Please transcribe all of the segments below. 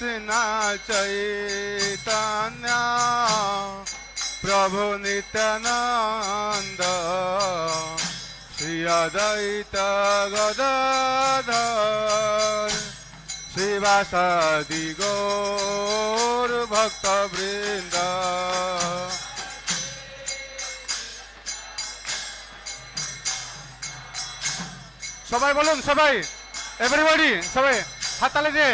कृष्णा चैतन्या प्रभु नित्यानन्द श्री अद्वैत गदाधर श्रीवासादि गौर भक्तवृन्द সবাই বলুন সবাই এভরিবডি সবাই হাততালি দিয়ে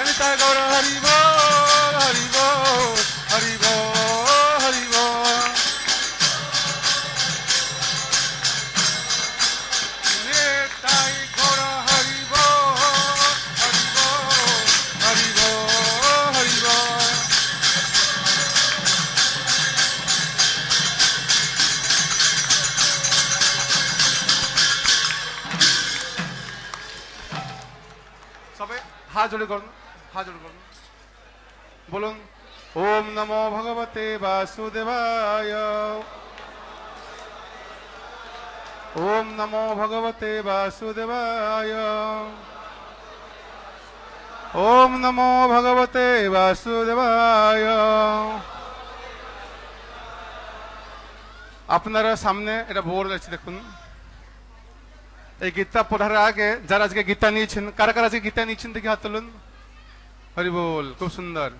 गणिता गौर हरिभो हरिभो सबै हात जोडे गर्नु বলুন ওম নমো ভগবতে বাসুদেবায় ওম নমো ভগবতে বাসুদেবায় ওম নমো ভগবতে বাসুদেবায় আপনারা সামনে এটা বোর্ড আছে দেখুন এই গীতা পড়ার আগে যারা আজকে গীতা নিয়েছেন কারা কারা আজকে গীতা নিয়েছেন দেখি হাত তুলুন হরি বল খুব সুন্দর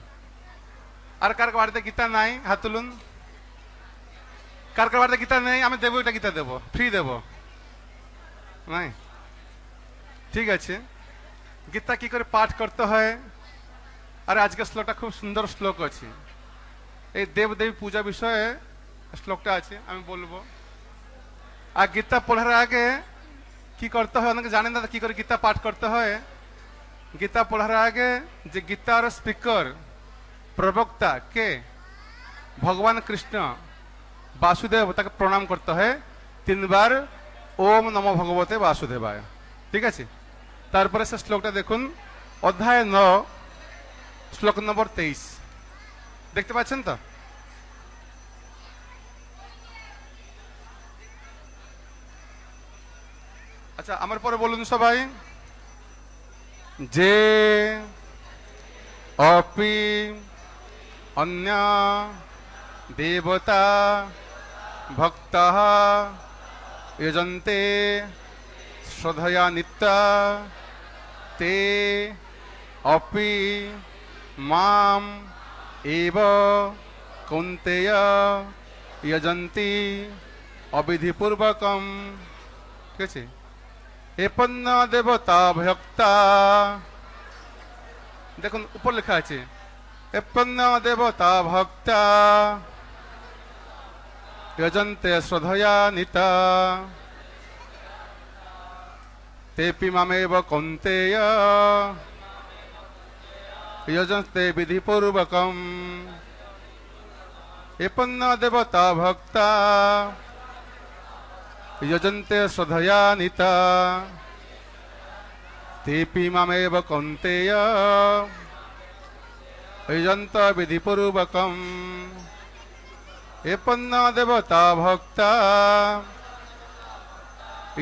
আর কার বাড়িতে গীতা নাই হাত তুলুন কার কার বাড়িতে গীতা নেই আমি দেবো এটা গীতা দেবো ফ্রি দেবো নাই ঠিক আছে গীতা কি করে পাঠ করতে হয় আর আজকের শ্লোকটা খুব সুন্দর শ্লোক আছে এই দেবদেবী পূজা বিষয়ে শ্লোকটা আছে আমি বলবো আর গীতা পড়ার আগে কি করতে হয় অনেকে জানেন না কি করে গীতা পাঠ করতে হয় গীতা পড়ার আগে যে গীতার স্পিকার প্রবক্তা কে ভগবান কৃষ্ণ বাসুদেব তাকে প্রণাম করতে হয় তিনবার ওম নমো ভগবতে বাসুদেবায় ঠিক আছে তারপরে সে শ্লোকটা দেখুন অধ্যায় ন শ্লোক নম্বর তেইশ দেখতে পাচ্ছেন তো আচ্ছা আমার পরে বলুন সবাই যে অপি অন্য দেবতা ভক্ত যজন্তে শ্রদ্ধয়া নিত্য তে অপি মাম এব কৌন্তেয় যজন্তি অবিধিপূর্বকম ঠিক আছে হেপন্ন দেবতা ভক্তা দেখুন উপর লেখা আছে यत्पन्न देवता भक्ता यजन्ते श्रद्धया निता तेऽपि मामेव कौन्तेय यजन्ते विधिपूर्वकम् यपन्न देवता भक्ता यजन्ते श्रद्धया निता तेऽपि मामेव कौन्तेय यजन्ताविधिपूर्वकम् एपन्ना देवता भक्ता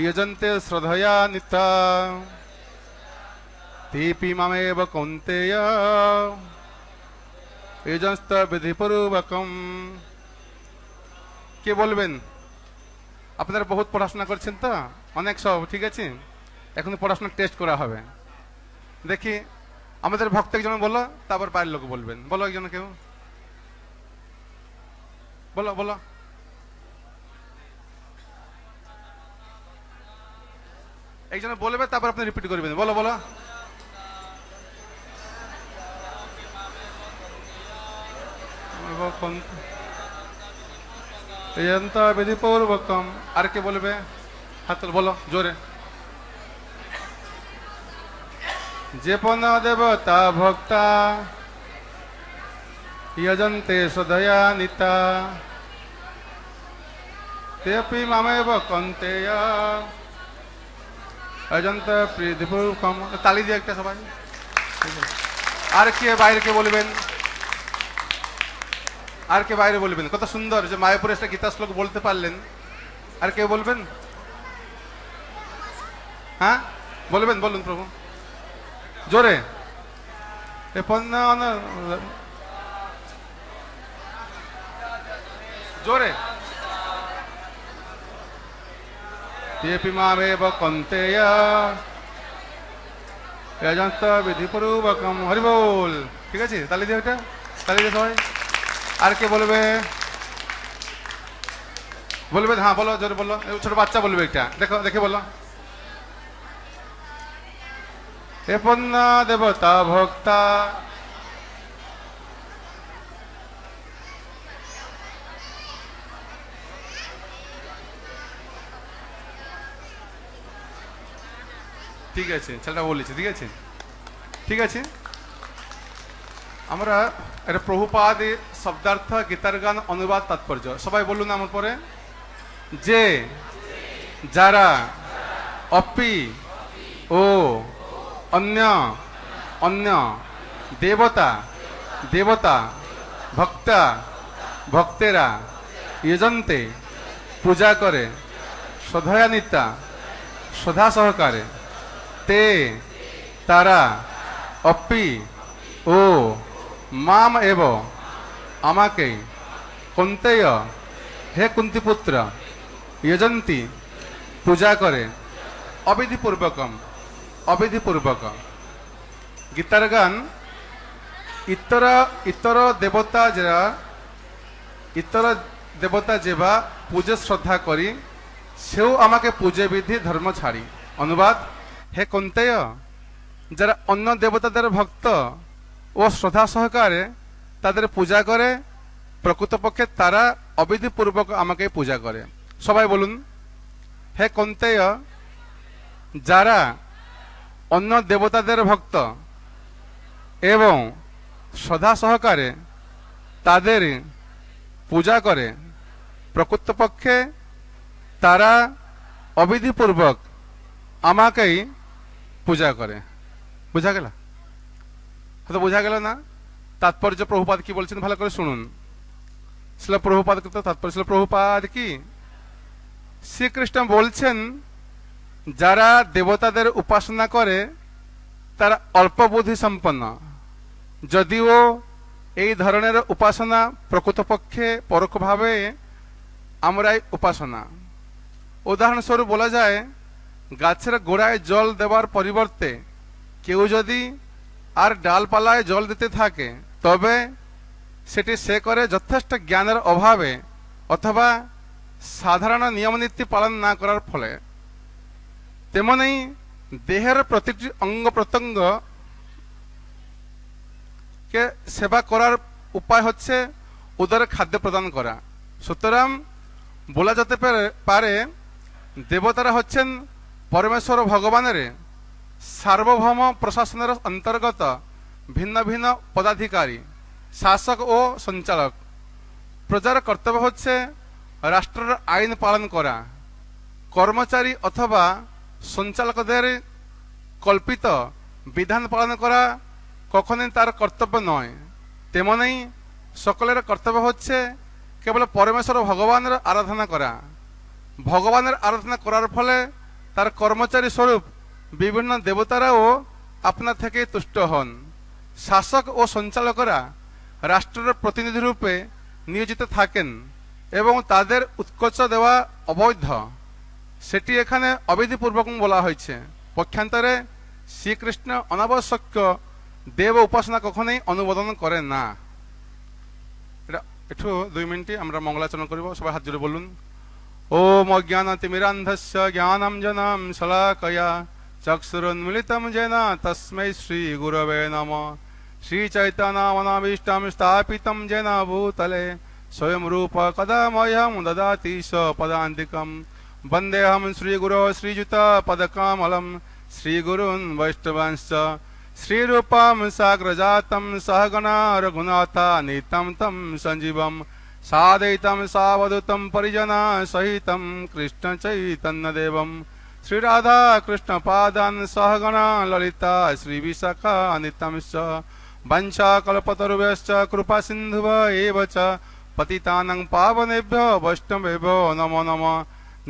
यजन्ते श्रद्धया निता तेऽपि मामेव कौन्तेय यजन्तविधिपूर्वकम् কে বলবেন আপনারা বহুত পড়াশোনা করছেন তো অনেক সব ঠিক আছে এখন পড়াশোনার টেস্ট করা হবে দেখি আমাদের ভক্ত একজন বলো তারপর পায়ের লোক বলবেন বলো একজন কেউ বলো বলো একজন বলবে তারপর আপনি রিপিট করবেন বলো বলো আর কে বলবে হাত বলো জোরে যেপন দেবতা ভক্তা ইয়জন্তে সদয়া নিতা তেপি মামেব কন্তেয় অজন্ত তালি দিয়ে একটা সবাই আর কে বাইরে কে বলবেন আর কে বাইরে বলবেন কত সুন্দর যে মায়াপুরে একটা গীতা শ্লোক বলতে পারলেন আর কে বলবেন হ্যাঁ বলবেন বলুন প্রভু জোরে জোরে তেপিমামেব কন্তেয় যজন্ত বিধিপূর্বকম হরিবোল ঠিক আছে তালি দিয়ে ওইটা তালি দিয়ে সবাই আর কে বলবে বলবে হ্যাঁ বলো জোরে বলো ছোট বাচ্চা বলবে এটা দেখো দেখে বলো ते দেবতা देवता ঠিক আছে ছেলেটা বলেছে ঠিক আছে ঠিক আছে আমরা এটা প্রভুপাদের শব্দার্থ গীতার গান অনুবাদ তাৎপর্য সবাই বলুন আমার পরে যে যারা অপি ও অন্য অন্য দেবতা দেবতা ভক্ত ভক্তেরা ইজন্তে পূজা করে সধয়ানিতা সধা সহকারে তে তারা অপি ও মাম এব আমাকে কন্তেয় হে কুন্তিপুত্র ইজন্তি পূজা করে অবিধিপূর্বকম ଅବିଧିପୂର୍ବକ গীতার গান ইতর ইতর দেবতা যারা ইতর দেবতা যেবা পূজা শ্রদ্ধা করি সেও আমাকে পূজে বিধি ধর্ম ছাড়ি অনুবাদ হে কন্তেয় যারা অন্য দেবতাদের ভক্ত ও শ্রদ্ধা সহকারে তাদের পূজা করে প্রকৃতপক্ষে তারা অবিধিপূর্বক আমাকে পূজা করে সবাই বলুন হে কন্তেয় যারা অন্য দেবতাদের ভক্ত এবং শ্রদ্ধা সহকারে তাদের পূজা করে প্রকৃতপক্ষে তারা অবিধিপূর্বক আমাকেই পূজা করে বোঝা গেল হয়তো বোঝা গেল না তাৎপর্য প্রভুপাত কি বলছেন ভালো করে শুনুন শিল প্রভুপাত তাৎপর্য শিল প্রভুপাত কি শ্রীকৃষ্ণ বলছেন যারা দেবতাদের উপাসনা করে তারা অল্প বুদ্ধি সম্পন্ন যদিও এই ধরনের উপাসনা প্রকৃতপক্ষে পরোক্ষভাবে আমরাই উপাসনা উদাহরণস্বরূপ বলা যায় গাছের গোড়ায় জল দেওয়ার পরিবর্তে কেউ যদি আর ডালপালায় জল দিতে থাকে তবে সেটি সে করে যথেষ্ট জ্ঞানের অভাবে অথবা সাধারণ নিয়মনীতি পালন না করার ফলে তেমনি দেহের প্রতিটি অঙ্গ প্রত্যঙ্গ কে সেবা করার উপায় হচ্ছে উদারে খাদ্য প্রদান করা সুতরাং বলা যেতে পারে দেবতারা হচ্ছেন পরমেশ্বর ভগবানের সার্বভৌম প্রশাসনের অন্তর্গত ভিন্ন ভিন্ন পদাধিকারী শাসক ও সঞ্চালক প্রজার কর্তব্য হচ্ছে রাষ্ট্রের আইন পালন করা কর্মচারী অথবা সঞ্চালকদের কল্পিত বিধান পালন করা কখনই তার কর্তব্য নয় তেমনই সকলের কর্তব্য হচ্ছে কেবল পরমেশ্বর ভগবানের আরাধনা করা ভগবানের আরাধনা করার ফলে তার কর্মচারী স্বরূপ বিভিন্ন দেবতারাও আপনা থেকে তুষ্ট হন শাসক ও সঞ্চালকরা রাষ্ট্রের প্রতিনিধি রূপে নিয়োজিত থাকেন এবং তাদের উৎকোচ দেওয়া অবৈধ সেটি এখানে অবিধিপূর্বক বলা হয়েছে পক্ষান্তরে শ্রীকৃষ্ণ অনাবশ্যক দেব উপাসনা কখনোই অনুমোদন করে না এটা একটু দুই মিনিটই আমরা মঙ্গলাচরণ করব সবাই হাত জুড়ে বলুন ওম জ্ঞানম জনম শলাকয়া চক্ষুরুন্মিলিতম জেন তস্মৈ শ্রীগুরবে নম শ্রীচৈতনামনাভীষ্টম স্থাপিতম জেন ভূতলে স্বয়ং রূপ কদময়ম দদাতি স পদান্তিকম वन्देऽहं श्रीगुरो श्रीयुतपदकामलं श्रीगुरुन् वैष्णवंश्च श्रीरूपं साग्रजातं सहगणा रघुनाथानीतं तं सञ्जीवं साधयितं सावधुतं परिजनासहितं कृष्णचैतन्यदेवं श्रीराधाकृष्णपादान् सहगणा ललिता श्रीविशाखानितंश्च वञ्चाकल्पतरुभ्यश्च कृपासिन्धुव एव च पतितानं पावनेभ्यो वैष्णवेभ्यो नमो नमः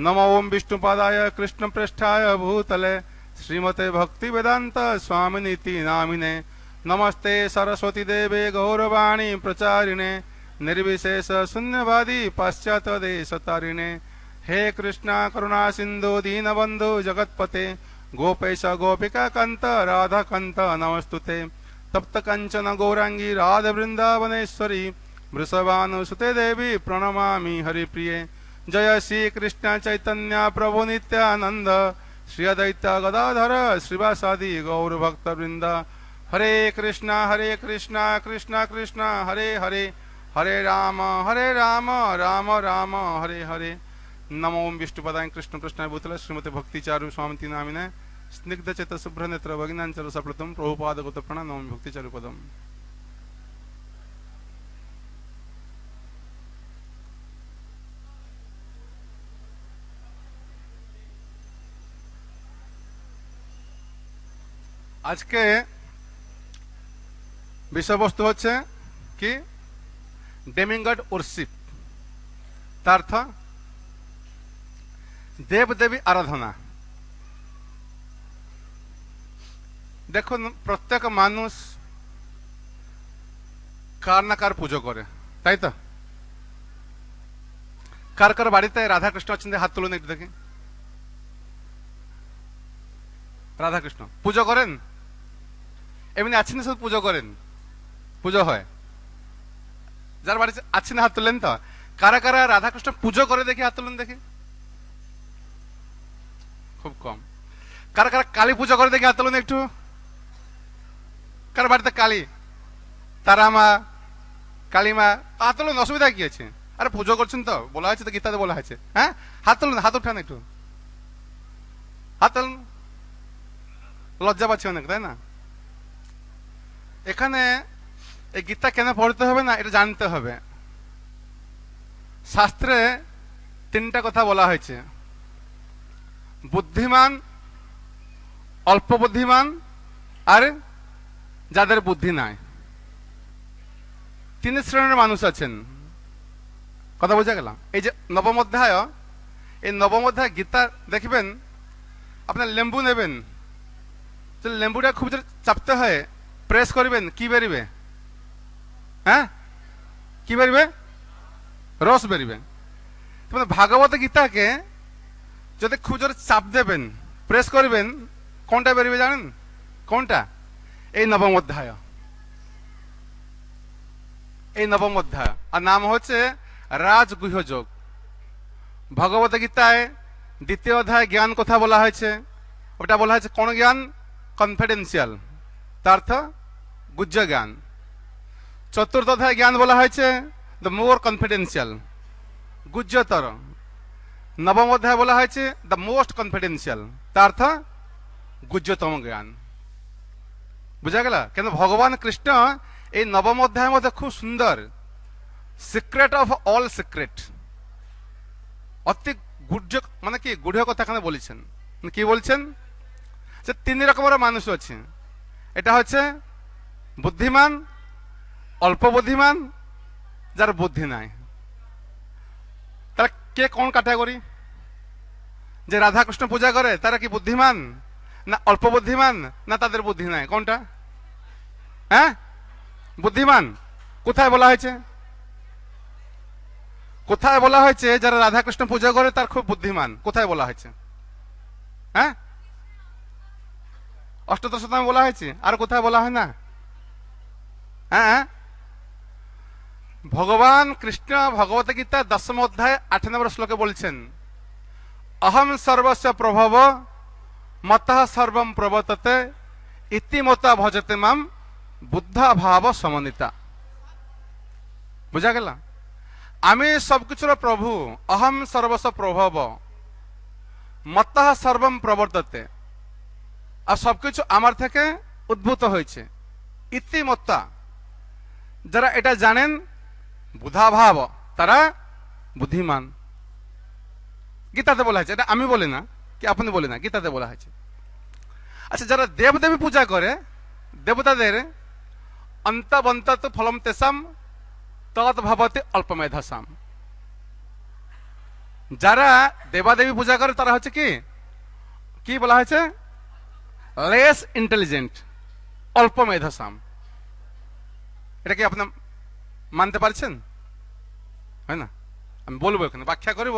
नम ओम विष्णुपादाय कृष्ण पृष्ठाय भूतले श्रीमते भक्ति वेदांत स्वामी नामिने नमस्ते सरस्वती देवे गौरवाणी प्रचारिणे निर्विशेष शून्यवादी पाश्चात देश तारिणे हे कृष्णा करुणा सिंधु दीनबंधु जगतपते गोपेश गोपिका कंत राधा कंत नमस्तुते तप्त कंचन गौरांगी राध वृंदावनेश्वरी वृषभानुसुते देवी प्रणमा हरिप्रिय जय श्री कृष्ण चैतन्य प्रभु नित्यानंद श्री अद्वैता गदाधर श्रीवासादि गौर भक्त वृंद हरे कृष्णा हरे कृष्णा कृष्णा कृष्णा हरे हरे हरे राम हरे राम राम राम हरे हरे नमो विष्णुपदाय कृष्ण कृष्ण भूतल श्रीमती भक्तिचारु स्वामी नामिने स्निग्धचेत शुभ्र नेत्र भगिनांचल सप्लतम प्रभुपाद गोतपण नवमी भक्तिचारु पदम আজকে বিষয়বস্তু হচ্ছে কি ডেমিংগড ওরশিপ তার অর্থ দেবদেবী আরাধনা দেখুন প্রত্যেক মানুষ কার না কার পুজো করে তাই তো কার কার বাড়িতে রাধাকৃষ্ণ আছেন হাত তুলুন একটু দেখি রাধাকৃষ্ণ পুজো করেন এমনি না শুধু পুজো করেন পুজো হয় যার বাড়ি না হাত তুললেন তো কারা কারা রাধাকৃষ্ণ পুজো করে দেখি হাত তুলেন দেখি খুব কম কারা কারা কালী পুজো করে দেখি হাত তুলেন একটু কার বাড়িতে কালী তারা মা কালীমা হাত তুলুন অসুবিধা কি আছে আরে পুজো করছেন তো বলা হয়েছে তো গীতাতে বলা হয়েছে হ্যাঁ হাত তুলুন হাত উঠান একটু হাত তুলুন লজ্জা পাচ্ছি অনেক তাই না এখানে এই গীতা কেন পড়তে হবে না এটা জানতে হবে শাস্ত্রে তিনটা কথা বলা হয়েছে বুদ্ধিমান অল্প বুদ্ধিমান আর যাদের বুদ্ধি নাই তিন শ্রেণীর মানুষ আছেন কথা বোঝা গেলাম এই যে নবম অধ্যায় এই নবম অধ্যায় গীতা দেখবেন আপনার লেম্বু নেবেন লেম্বুটা খুব চাপতে হয় প্রেস করবেন কি বেরিবে হ্যাঁ কি বেরিবে রস বেরিবে ভাগবত গীতাকে যদি খুচরে চাপ দেবেন প্রেস করবেন কোনটা বেরিবে জানেন কোনটা এই নবম অধ্যায় এই নবম অধ্যায় আর নাম হচ্ছে রাজগৃহযোগ ভগবত গীতায় দ্বিতীয় অধ্যায় জ্ঞান কথা বলা হয়েছে ওটা বলা হয়েছে কোন জ্ঞান কনফিডেন্সিয়াল তার অর্থ গুজ্জ জ্ঞান চতুর্থ অধ্যায় জ্ঞান বলা হয়েছে দ্য মোর কনফিডেন্সিয়াল গুজ্জতর নবম অধ্যায় বলা হয়েছে দ্য মোস্ট কনফিডেন্সিয়াল তার অর্থ গুজ্জতম জ্ঞান বুঝা গেল কেন ভগবান কৃষ্ণ এই নবম অধ্যায়ের মধ্যে খুব সুন্দর সিক্রেট অফ অল সিক্রেট অতি গুঢ় মানে কি গুঢ় কথা এখানে বলেছেন কি বলছেন যে তিন রকমের মানুষ আছে এটা হচ্ছে বুদ্ধিমান অল্প বুদ্ধিমান যার বুদ্ধি নাই তারা কে কোন ক্যাটাগরি যে রাধাকৃষ্ণ পূজা করে তারা কি বুদ্ধিমান না অল্প বুদ্ধিমান না তাদের বুদ্ধি নাই কোনটা হ্যাঁ বুদ্ধিমান কোথায় বলা হয়েছে কোথায় বলা হয়েছে যারা রাধাকৃষ্ণ পূজা করে তার খুব বুদ্ধিমান কোথায় বলা হয়েছে হ্যাঁ অষ্টদশ বলা হয়েছে আর কোথায় বলা হয় না হ্যাঁ ভগবান কৃষ্ণ ভগবত গীতা দশম অধ্যায় আট নম্বর শ্লোকে বলছেন অহম সর্বস্ব প্রভব মত সর্বম প্রবততে ইতিমতা ভজতে মাম বুদ্ধা ভাব সমন্বিতা বুঝা গেল আমি সবকিছুর প্রভু অহম সর্বস্ব প্রভব মত সর্বম প্রবর্ততে আর সবকিছু আমার থেকে উদ্ভূত হয়েছে ইতিমত্তা যারা এটা জানেন বুধাভাব তারা বুদ্ধিমান গীতাতে বলা হয়েছে এটা আমি বলি না কি আপনি বলি না গীতাতে বলা হয়েছে আচ্ছা যারা দেবদেবী পূজা করে দেবতাদের অন্তবন্ত ফলম তেসাম অল্প মেধাসাম যারা দেবাদেবী পূজা করে তারা হচ্ছে কি কি বলা হয়েছে লেস ইন্টেলিজেন্ট অল্প মেধাসাম এটা কি আপনার মানতে পারছেন হয় না আমি বলবো এখানে ব্যাখ্যা করব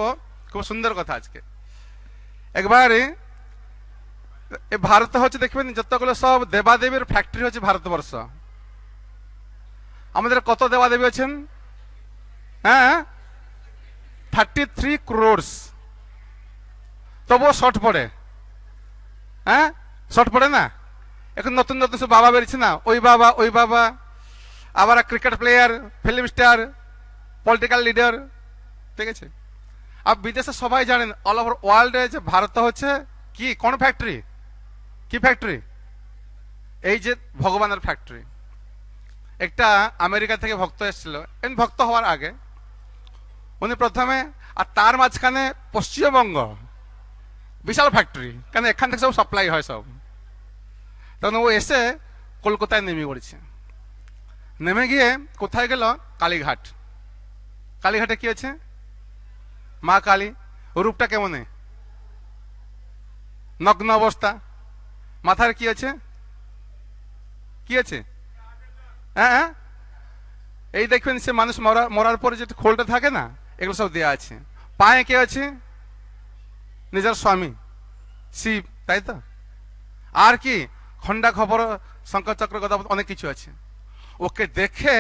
খুব সুন্দর কথা আজকে একবারে এ ভারত হচ্ছে দেখবেন যতগুলো সব দেবাদেবীর ফ্যাক্টরি হচ্ছে ভারতবর্ষ আমাদের কত দেবাদেবী আছেন হ্যাঁ থার্টি থ্রি ক্রোর্স তবুও শর্ট পড়ে হ্যাঁ শর্ট পড়ে না এখন নতুন নতুন সব বাবা বেরিয়েছে না ওই বাবা ওই বাবা আবার cricket player film star political leader ঠিক আছে আর বিদেশে সবাই জানেন অল ওভার ওয়ার্ল্ডে যে ভারত হচ্ছে কি কোন ফ্যাক্টরি কি ফ্যাক্টরি এই যে ভগবানের ফ্যাক্টরি একটা আমেরিকা থেকে ভক্ত এসেছিল এমনি ভক্ত হওয়ার আগে উনি প্রথমে আর তার মাঝখানে পশ্চিমবঙ্গ বিশাল ফ্যাক্টরি কারণ এখান থেকে সব সাপ্লাই হয় সব তখন ও এসে কলকাতায় নেমে পড়েছে নেমে গিয়ে কোথায় গেল কালীঘাট কালীঘাটে কি আছে মা কালী রূপটা কেমন নগ্ন অবস্থা মাথার কি আছে কি আছে হ্যাঁ, হ্যাঁ। এই দেখবেন সে মানুষ মরা মরার পরে যে খোলটা থাকে না এগুলো সব দেওয়া আছে পায়ে কে আছে নিজের স্বামী শিব তাই তো আর কি খন্ডা খবর শঙ্কর চক্র কথা অনেক কিছু আছে ওকে দেখে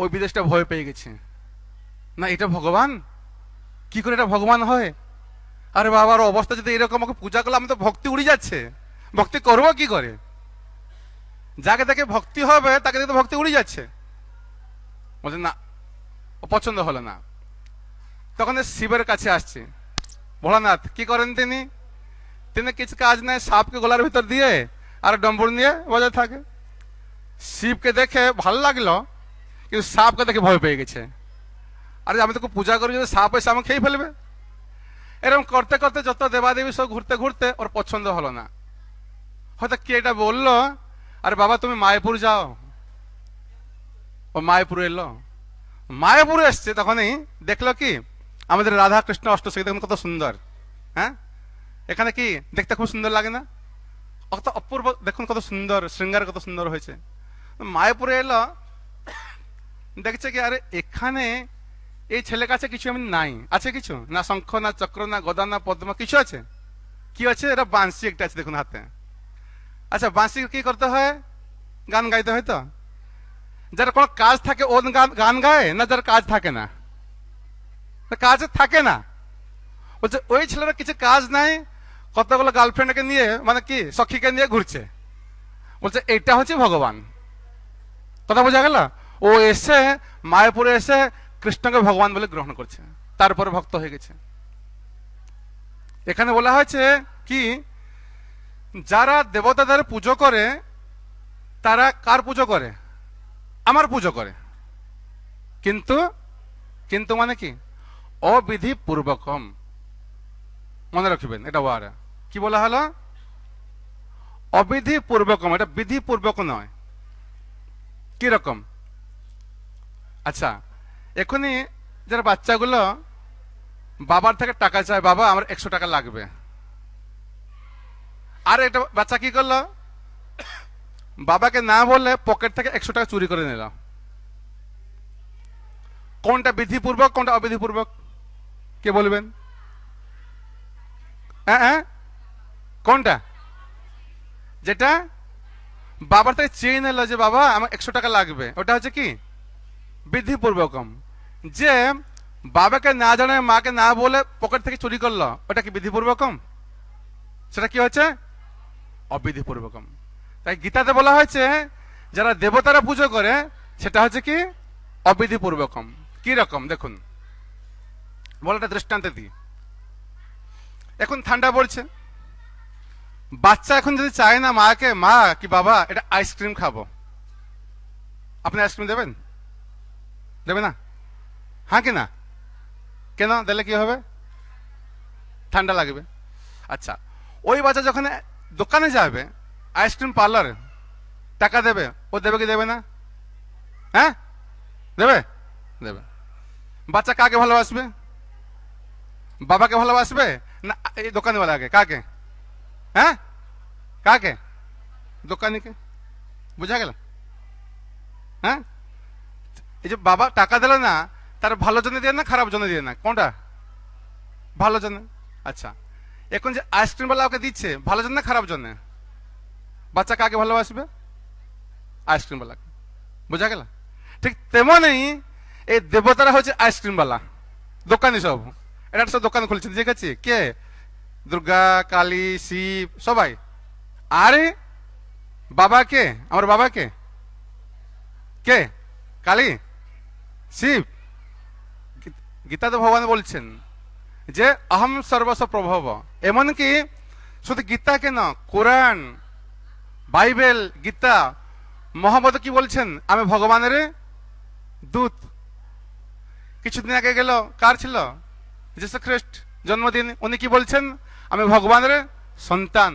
ওই বিদেশটা ভয় পেয়ে গেছে না এটা ভগবান কি করে এটা ভগবান হয় আরে বাবার অবস্থা যদি এরকম ওকে পূজা করলে তো ভক্তি উড়ে যাচ্ছে ভক্তি করবো কি করে যাকে তাকে ভক্তি হবে তাকে দেখে ভক্তি উড়ে যাচ্ছে বলছে না ও পছন্দ হলো না তখন শিবের কাছে আসছে ভোলানাথ কি করেন তিনি তিনি কিছু কাজ নেয় সাপকে গলার ভিতর দিয়ে আর ডম্বর নিয়ে বজায় থাকে শিবকে দেখে ভালো লাগলো কিন্তু সাপকে দেখে ভয় পেয়ে গেছে আরে আমি তোকে পূজা করি যদি সাপ এসে আমাকে খেয়ে ফেলবে এরকম করতে করতে যত দেবাদেবী সব ঘুরতে ঘুরতে ওর পছন্দ হলো না হয়তো কে এটা বললো আরে বাবা তুমি মায়াপুর যাও ও মায়াপুর এলো মায়াপুর এসছে তখনই দেখলো কি আমাদের রাধা কৃষ্ণ অষ্ট দেখুন কত সুন্দর হ্যাঁ এখানে কি দেখতে খুব সুন্দর লাগে না কত অপূর্ব দেখুন কত সুন্দর শৃঙ্গার কত সুন্দর হয়েছে মায়াপুরে এলো দেখছে কি আরে এখানে এই ছেলে কাছে কিছু এমনি নাই আছে কিছু না শঙ্খ না চক্র না গদা না পদ্ম কিছু আছে কি আছে এটা বাঁশি একটা আছে দেখুন হাতে আচ্ছা বাঁশি কি করতে হয় গান গাইতে হয় তো যার কোনো কাজ থাকে ও গান গায় না যার কাজ থাকে না কাজ থাকে না বলছে ওই ছেলেরা কিছু কাজ নাই কতগুলো গার্লফ্রেন্ডকে নিয়ে মানে কি সখীকে নিয়ে ঘুরছে বলছে এটা হচ্ছে ভগবান কথা বোঝা গেল ও এসে মায়াপুরে এসে কৃষ্ণকে ভগবান বলে গ্রহণ করছে তারপরে ভক্ত হয়ে গেছে এখানে বলা হয়েছে কি যারা দেবতাদের পুজো করে তারা কার পুজো করে আমার পুজো করে কিন্তু কিন্তু মানে কি অবিধি পূর্বকম মনে রাখবেন এটা ওয়ারা কি বলা হলো অবিধি পূর্বকম এটা বিধি পূর্বক নয় রকম আচ্ছা এখনই যারা বাচ্চাগুলো বাবার থেকে টাকা চায় বাবা আমার একশো টাকা লাগবে আর একটা বাচ্চা কি করলো বাবাকে না বলে পকেট থেকে একশো টাকা চুরি করে নিল কোনটা বিধিপূর্বক কোনটা অবিধিপূর্বক কে বলবেন হ্যাঁ, হ্যাঁ, কোনটা যেটা বাবার থেকে চেয়ে নিল যে বাবা আমার একশো টাকা লাগবে ওটা হচ্ছে কি বিধিপূর্বকম যে বাবাকে না জানে মাকে না বলে পকেট থেকে চুরি করলো ওটা কি বিধিপূর্বকম সেটা কি হচ্ছে অবিধিপূর্বকম তাই গীতাতে বলা হয়েছে যারা দেবতারা পুজো করে সেটা হচ্ছে কি অবিধিপূর্বকম কি রকম দেখুন বলাটা দৃষ্টান্ত দি এখন ঠান্ডা পড়ছে বাচ্চা এখন যদি চায় না মাকে মা কি বাবা এটা আইসক্রিম খাবো আপনি আইসক্রিম দেবেন দেবে না হ্যাঁ কি না কেন দিলে কি হবে ঠান্ডা লাগবে আচ্ছা ওই বাচ্চা যখন দোকানে যাবে আইসক্রিম পার্লার টাকা দেবে ও দেবে কি দেবে না হ্যাঁ দেবে দেবে বাচ্চা কাকে ভালোবাসবে বাবাকে ভালোবাসবে না এই দোকানওয়ালাকে কাকে হ্যাঁ কাকে দোকানিকে বোঝা গেল হ্যাঁ এই যে বাবা টাকা দিল না তার ভালো জন্য দিয়ে না খারাপ জন্য দিয়ে না কোনটা ভালো জন্য আচ্ছা এখন যে আইসক্রিমওয়ালা ওকে দিচ্ছে ভালো জন্য না খারাপ জন্য বাচ্চা কাকে ভালোবাসবে আইসক্রিমওয়ালাকে বোঝা গেল ঠিক তেমনই এই দেবতারা হচ্ছে আইসক্রিমওয়ালা দোকানি সব এটা সব দোকান খুলছে দেখেছি কে দুর্গা কালী শিব সবাই আরে বাবা কে আমার বাবা কে কে কালী শিব গীতা তো ভগবান বলছেন যে অহম সর্বস্ব প্রভব এমনকি শুধু গীতা কেন কোরআন বাইবেল গীতা মোহাম্মদ কি বলছেন আমি ভগবানের দূত কিছুদিন আগে গেল কার ছিল যীশু খ্রিস্ট জন্মদিন উনি কি বলছেন আমি ভগবানের সন্তান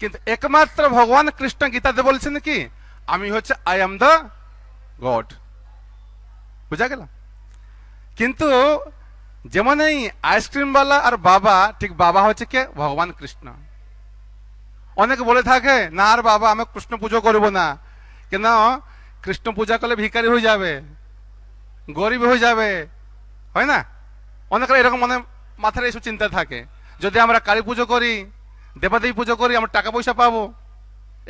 কিন্তু একমাত্র ভগবান কৃষ্ণ গীতাতে বলছেন কি আমি হচ্ছে আই এম দ্য গড বুঝা গেল কিন্তু যেমন এই আইসক্রিমওয়ালা আর বাবা ঠিক বাবা হচ্ছে কে ভগবান কৃষ্ণ অনেকে বলে থাকে না আর বাবা আমি কৃষ্ণ পুজো করব না কেন কৃষ্ণ পূজা করলে ভিকারি হয়ে যাবে গরিব হয়ে যাবে হয় না অনেকেরা এরকম মনে মাথার এইসব চিন্তা থাকে যদি আমরা কালী পুজো করি দেবাদেবী পুজো করি আমরা টাকা পয়সা পাবো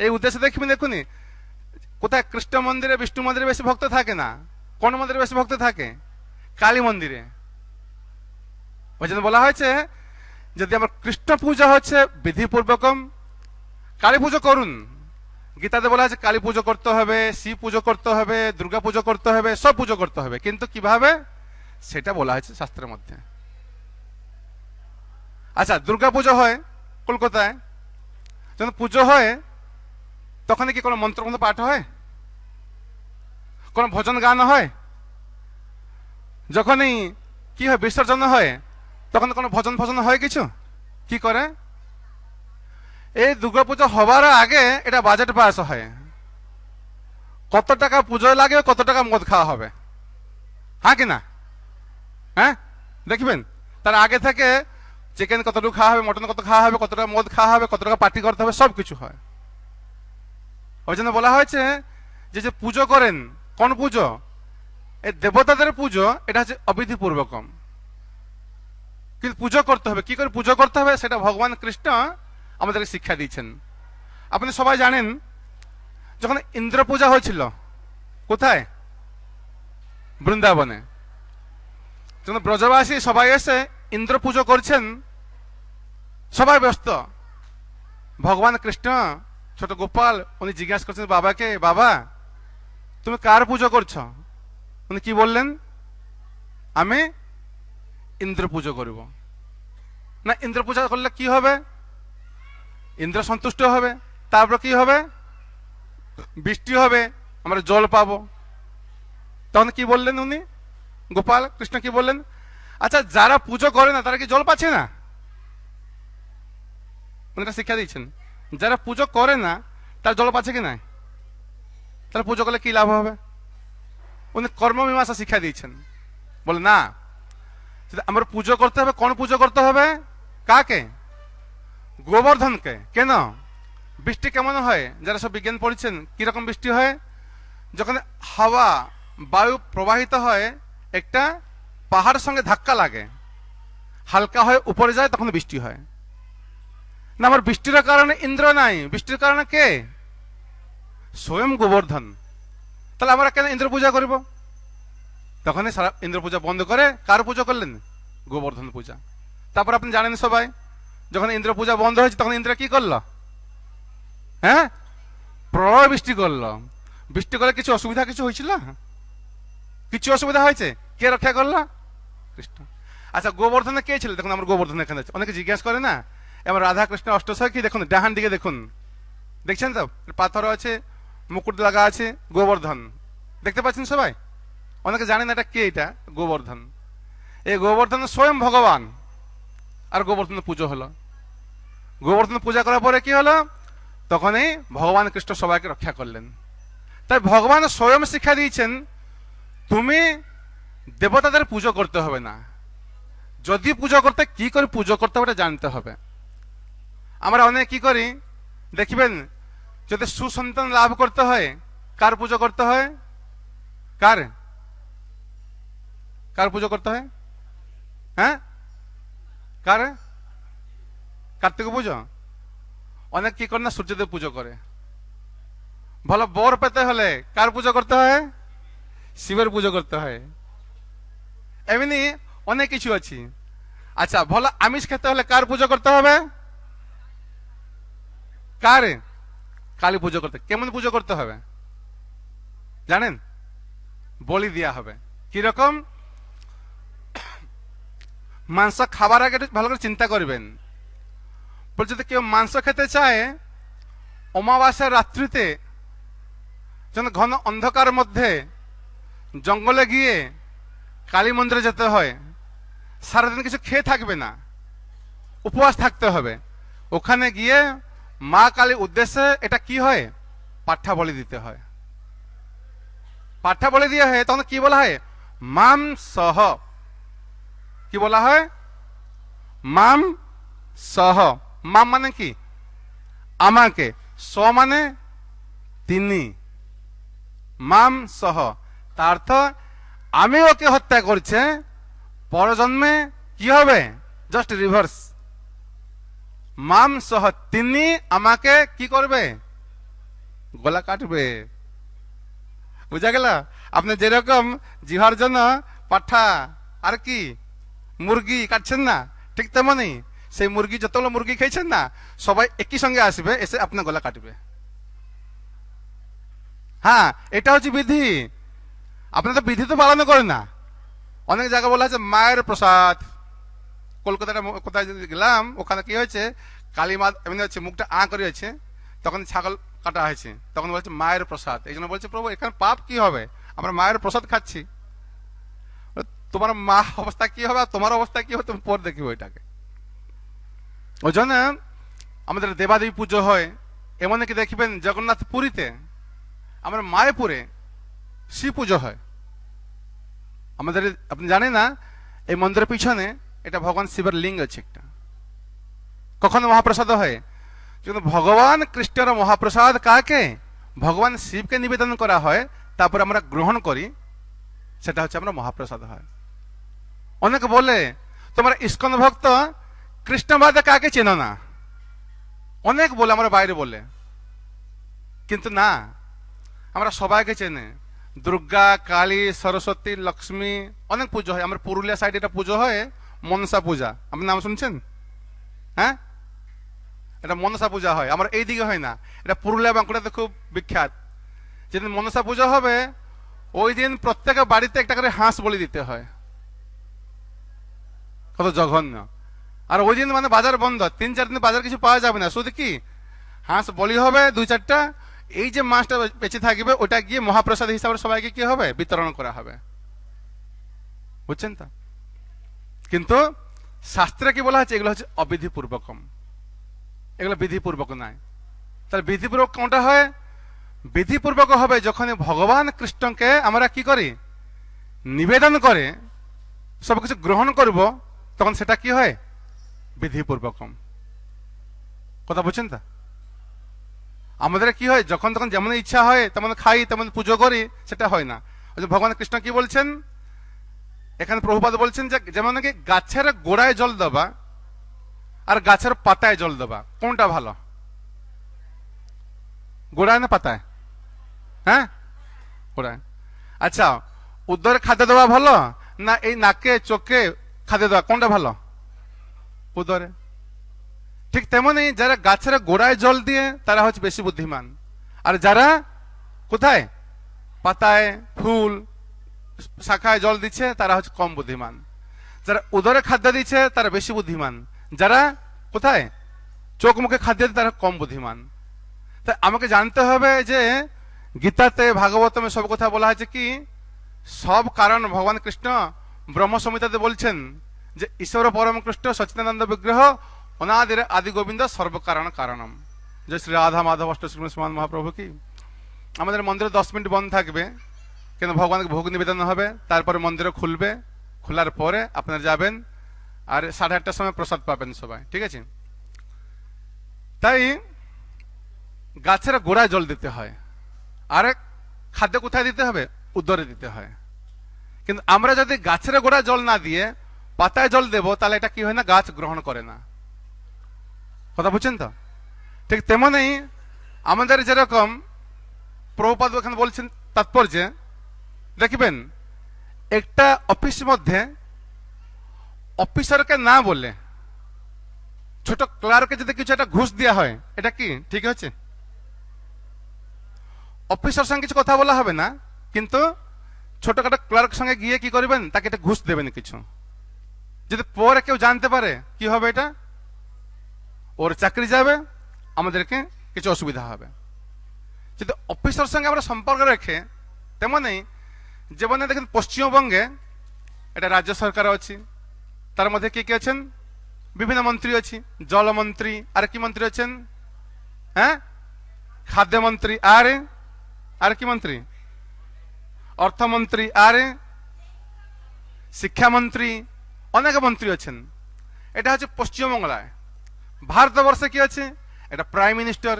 এই উদ্দেশ্যে দেখবি দেখুনি কোথায় কৃষ্ণ মন্দিরে বিষ্ণু মন্দিরে বেশি ভক্ত থাকে না কোন মন্দিরে বেশি ভক্ত থাকে কালী মন্দিরে ওই জন্য বলা হয়েছে যদি আমার কৃষ্ণ পূজা হচ্ছে বিধিপূর্বকম কালী পুজো করুন গীতাতে বলা হয়েছে কালী পুজো করতে হবে শিব পুজো করতে হবে দুর্গা পুজো করতে হবে সব পুজো করতে হবে কিন্তু কিভাবে সেটা বলা হয়েছে শাস্ত্রের মধ্যে আচ্ছা দুর্গা পুজো হয় কলকাতায় যখন পুজো হয় তখন কি কোনো মন্ত্র মন্ত্র পাঠ হয় কোনো ভজন গান হয় যখনই কি হয় বিসর্জন হয় তখন কোনো ভজন ভজন হয় কিছু কি করে এই দুর্গাপুজো হবার আগে এটা বাজেট পাস হয় কত টাকা পুজো লাগে কত টাকা মদ খাওয়া হবে হ্যাঁ কি না হ্যাঁ দেখবেন তার আগে থেকে চিকেন কতটুকু খাওয়া হবে মটন কত খাওয়া হবে কতটা মদ খাওয়া হবে কত টাকা পার্টি করতে হবে সব কিছু হয় ওই জন্য বলা হয়েছে যে যে পুজো করেন কোন পুজো এই দেবতাদের পুজো এটা হচ্ছে অবিধিপূর্বকম কিন্তু পুজো করতে হবে কি করে পুজো করতে হবে সেটা ভগবান কৃষ্ণ আমাদেরকে শিক্ষা দিয়েছেন আপনি সবাই জানেন যখন ইন্দ্র পূজা হয়েছিল কোথায় বৃন্দাবনে যখন ব্রজবাসী সবাই এসে ইন্দ্র পুজো করছেন সবাই ব্যস্ত ভগবান কৃষ্ণ ছোট গোপাল উনি জিজ্ঞাসা করছেন বাবাকে বাবা তুমি কার পুজো করছো উনি কি বললেন আমি ইন্দ্র পুজো করব না ইন্দ্র পূজা করলে কি হবে ইন্দ্র সন্তুষ্ট হবে তারপর কি হবে বৃষ্টি হবে আমরা জল পাবো তখন কি বললেন উনি গোপাল কৃষ্ণ কি বললেন আচ্ছা যারা পুজো করে না তারা কি জল পাচ্ছে না ওনারা শিক্ষা দিয়েছেন যারা পুজো করে না তার জলপ আছে কি নাই তাহলে পুজো করলে কি লাভ হবে উনি কর্মমীমাংসা শিক্ষা দিয়েছেন বলে না আমার পুজো করতে হবে কোন পুজো করতে হবে কাকে গোবর্ধনকে কেন বৃষ্টি কেমন হয় যারা সব বিজ্ঞান পড়েছেন কিরকম বৃষ্টি হয় যখন হাওয়া বায়ু প্রবাহিত হয় একটা পাহাড়ের সঙ্গে ধাক্কা লাগে হালকা হয়ে উপরে যায় তখন বৃষ্টি হয় না আমার বৃষ্টির কারণে ইন্দ্র নাই বৃষ্টির কারণে কে স্বয়ং গোবর্ধন তাহলে আমরা কেন ইন্দ্র পূজা করব তখনই সারা ইন্দ্র পূজা বন্ধ করে কার পূজা করলেন গোবর্ধন পূজা তারপর আপনি জানেন সবাই যখন ইন্দ্র পূজা বন্ধ হয়েছে তখন ইন্দ্র কি করল হ্যাঁ প্রলয় বৃষ্টি করলো বৃষ্টি করলে কিছু অসুবিধা কিছু হয়েছিল কিছু অসুবিধা হয়েছে কে রক্ষা করল কৃষ্ণ আচ্ছা গোবর্ধনে কে ছিল দেখুন আমার গোবর্ধন এখানে অনেকে জিজ্ঞাসা করে না এবার রাধাকৃষ্ণ অষ্টশয় কি দেখুন ডাহান দিকে দেখুন দেখছেন তো পাথর আছে মুকুট লাগা আছে গোবর্ধন দেখতে পাচ্ছেন সবাই অনেকে জানেন এটা কে এটা গোবর্ধন এই গোবর্ধন স্বয়ং ভগবান আর গোবর্ধন পুজো হলো গোবর্ধন পূজা করার পরে কি হলো তখনই ভগবান কৃষ্ণ সবাইকে রক্ষা করলেন তাই ভগবান স্বয়ং শিক্ষা দিয়েছেন তুমি দেবতাদের পুজো করতে হবে না যদি পুজো করতে কি করে পুজো করতে হবে এটা জানতে হবে আমরা অনেক কি করি দেখবেন যদি সুসন্তান লাভ করতে হয় কার পুজো করতে হয় কার কার পুজো করতে হয় হ্যাঁ কার কার্তিক পুজো অনেক কি করে না সূর্যদেব পুজো করে ভালো বর পেতে হলে কার পুজো করতে হয় শিবের পুজো করতে হয় এমনি অনেক কিছু আছে আচ্ছা ভালো আমিষ খেতে হলে কার পুজো করতে হবে কারে কালী পুজো করতে কেমন পুজো করতে হবে জানেন বলি দেওয়া হবে কিরকম মাংস খাবার আগে ভালো করে চিন্তা করবেন বলছে যদি কেউ মাংস খেতে চায় অমাবাসার রাত্রিতে যেন ঘন অন্ধকার মধ্যে জঙ্গলে গিয়ে কালী মন্দিরে যেতে হয় সারাদিন কিছু খেয়ে থাকবে না উপবাস থাকতে হবে ওখানে গিয়ে মা কালীর উদ্দেশ্যে এটা কি হয় পাঠা বলি দিতে হয় পাঠা বলি দিয়ে হয় তখন কি বলা হয় মাম সহ কি বলা হয় মাম সহ মাম মানে কি আমাকে স মানে তিনি মাম সহ তার অর্থ আমি ওকে হত্যা করছে পরজন্মে কি হবে জাস্ট রিভার্স মাম সহ তিনি আমাকে কি করবে গলা কাটবে বুঝা গেল আপনি যেরকম জিহার জন্য পাঠা আর কি মুরগি কাটছেন না ঠিক তেমনই সেই মুরগি যতগুলো মুরগি খেয়েছেন না সবাই একই সঙ্গে আসবে এসে আপনার গলা কাটবে হ্যাঁ এটা হচ্ছে বিধি আপনার তো বিধি তো পালন করে না অনেক জায়গা বলা আছে মায়ের প্রসাদ কলকাতাটা কোথায় যদি গেলাম ওখানে কি হয়েছে কালীমা এমনি হচ্ছে মুখটা আঁ করে হয়েছে তখন ছাগল কাটা হয়েছে তখন বলছে মায়ের প্রসাদ এই জন্য বলছে প্রভু এখানে পাপ কি হবে আমরা মায়ের প্রসাদ খাচ্ছি তোমার মা অবস্থা কি হবে আর তোমার অবস্থা কি হবে তুমি পর দেখিব এটাকে ওই জন্য আমাদের দেবাদেবী পুজো হয় এমন কি দেখবেন জগন্নাথ পুরীতে আমার মায়াপুরে শিব পুজো হয় আমাদের আপনি জানেন না এই মন্দিরের পিছনে এটা ভগবান শিবের লিঙ্গ আছে একটা কখন মহাপ্রসাদ হয় কিন্তু ভগবান কৃষ্ণের মহাপ্রসাদ কাকে ভগবান শিবকে নিবেদন করা হয় তারপরে আমরা গ্রহণ করি সেটা হচ্ছে আমরা মহাপ্রসাদ হয় অনেক বলে তোমরা ইস্কন ভক্ত কৃষ্ণ কাকে চেন না অনেক বলে আমরা বাইরে বলে কিন্তু না আমরা সবাইকে চেনে দুর্গা কালী সরস্বতী লক্ষ্মী অনেক পুজো হয় আমার পুরুলিয়া সাইডে এটা পুজো হয় মনসা পূজা আপনি নাম শুনছেন হ্যাঁ এটা মনসা পূজা হয় আমার এই দিকে হয় না এটা পুরুলিয়া বাঁকুড়াতে খুব বিখ্যাত যেদিন মনসা পূজা হবে ওই দিন প্রত্যেকের বাড়িতে একটা করে হাঁস বলি দিতে হয় কত জঘন্য আর ওই দিন মানে বাজার বন্ধ তিন চার দিন বাজার কিছু পাওয়া যাবে না শুধু কি হাঁস বলি হবে দুই চারটা এই যে মাছটা বেঁচে থাকবে ওটা গিয়ে মহাপ্রসাদ হিসাবে সবাইকে কি হবে বিতরণ করা হবে বুঝছেন তো কিন্তু শাস্ত্রে কি বলা হয়েছে এগুলো হচ্ছে অবিধিপূর্বকম এগুলো বিধিপূর্বক নয় তাহলে বিধিপূর্বক কোনটা হয় বিধিপূর্বক হবে যখন ভগবান কৃষ্ণকে আমরা কি করি নিবেদন করে সব কিছু গ্রহণ করব তখন সেটা কি হয় বিধিপূর্বকম কথা বুঝছেন তা আমাদের কি হয় যখন তখন যেমন ইচ্ছা হয় তেমন খাই তেমন পুজো করি সেটা হয় না আচ্ছা, ভগবান কৃষ্ণ কি বলছেন এখানে প্রভুপাত বলছেন যে যেমন নাকি গাছের গোড়ায় জল দেবা আর গাছের পাতায় জল দেবা কোনটা ভালো গোড়ায় না পাতায় হ্যাঁ গোড়ায় আচ্ছা উদ্দরে খাদ্য দেওয়া ভালো না এই নাকে চোখে খাদ্য দেওয়া কোনটা ভালো উদরে ঠিক তেমনি যারা গাছের গোড়ায় জল দিয়ে তারা হচ্ছে বেশি বুদ্ধিমান আর যারা কোথায় পাতায় ফুল শাখায় জল দিচ্ছে তারা হচ্ছে কম বুদ্ধিমান যারা উদরে খাদ্য দিচ্ছে তারা বেশি বুদ্ধিমান যারা কোথায় চোখ মুখে খাদ্য দিচ্ছে তারা কম বুদ্ধিমান তাই আমাকে জানতে হবে যে গীতাতে ভাগবতমে সব কথা বলা হয়েছে কি সব কারণ ভগবান কৃষ্ণ ব্রহ্ম সংহিতাতে বলছেন যে ঈশ্বর পরম কৃষ্ণ সচিনানন্দ বিগ্রহ অনাদির আদি গোবিন্দ সর্বকারণ কারণম যে শ্রী রাধা মাধব অষ্ট শ্রীমান মহাপ্রভু কি আমাদের মন্দিরে দশ মিনিট বন্ধ থাকবে কেন ভগবানকে ভোগ নিবেদন হবে তারপরে মন্দিরও খুলবে খোলার পরে আপনারা যাবেন আর সাড়ে আটটার সময় প্রসাদ পাবেন সবাই ঠিক আছে তাই গাছের গোড়ায় জল দিতে হয় আর খাদ্য কোথায় দিতে হবে উদরে দিতে হয় কিন্তু আমরা যদি গাছের গোড়ায় জল না দিয়ে পাতায় জল দেব তাহলে এটা কি হয় না গাছ গ্রহণ করে না কথা বুঝছেন তো ঠিক তেমনই আমাদের যেরকম প্রভুপাদ ওখানে বলছেন তাৎপর্যে দেখবেন একটা অফিস মধ্যে অফিসারকে না বলে ছোট ক্লার্কে যদি কিছু একটা ঘুষ দেওয়া হয় এটা কি ঠিক আছে অফিসার সঙ্গে কিছু কথা বলা হবে না কিন্তু ছোটখাটো ক্লার্ক সঙ্গে গিয়ে কি করবেন তাকে এটা ঘুষ দেবেন কিছু যদি পরে কেউ জানতে পারে কি হবে এটা ওর চাকরি যাবে আমাদেরকে কিছু অসুবিধা হবে যদি অফিসার সঙ্গে আমরা সম্পর্ক রেখে তেমনই যেমন দেখেন পশ্চিমবঙ্গে এটা রাজ্য সরকার অছি তার মধ্যে কে কে আছেন বিভিন্ন মন্ত্রী অছি জলমন্ত্রী আর কি মন্ত্রী আছেন হ্যাঁ খাদ্যমন্ত্রী আর আর কি মন্ত্রী অর্থমন্ত্রী আর শিক্ষামন্ত্রী অনেক মন্ত্রী আছেন এটা হচ্ছে পশ্চিমবঙ্গলায় ভারতবর্ষে কি আছে এটা প্রাইম মিনিস্টার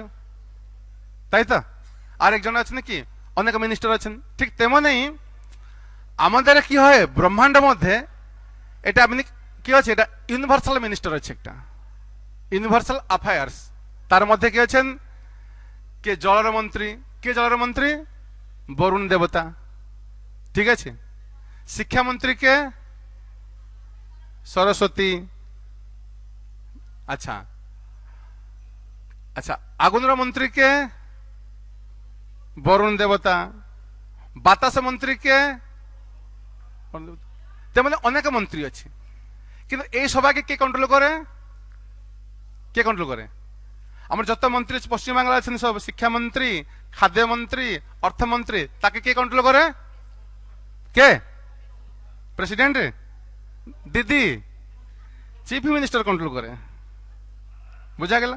তাই তো আরেকজন আছেন কি অনেক মিনিস্টার আছেন ঠিক তেমনই আমাদের কি হয় ব্রহ্মাণ্ডের মধ্যে এটা আপনি কি আছে এটা ইউনিভার্সাল মিনিস্টার হচ্ছে একটা ইউনিভার্সাল অ্যাফায়ার্স তার মধ্যে কি আছেন কে জলের মন্ত্রী কে জলের মন্ত্রী বরুণ দেবতা ঠিক আছে শিক্ষামন্ত্রী কে সরস্বতী আচ্ছা আচ্ছা আগুনের কে বরুণ দেবতা বাতাস মন্ত্রী কে କରିଦେଉଛି ସେମାନେ ଅନେକ ମନ୍ତ୍ରୀ ଅଛି କିନ୍ତୁ ଏଇ ସଭାକେ କିଏ କଣ୍ଟ୍ରୋଲ କରେ କିଏ କଣ୍ଟ୍ରୋଲ କରେ ଆମର ଯତ ମନ୍ତ୍ରୀ ଅଛି ପଶ୍ଚିମବାଙ୍ଗଲା ଅଛନ୍ତି ସବୁ ଶିକ୍ଷାମନ୍ତ୍ରୀ ଖାଦ୍ୟ ମନ୍ତ୍ରୀ ଅର୍ଥମନ୍ତ୍ରୀ ତାকে କିଏ କଣ୍ଟ୍ରୋଲ କରେ কে প্রেসিডেন্ট দিদি চিফ মিনিস্টার কন্ট্রোল করে বুঝা গেল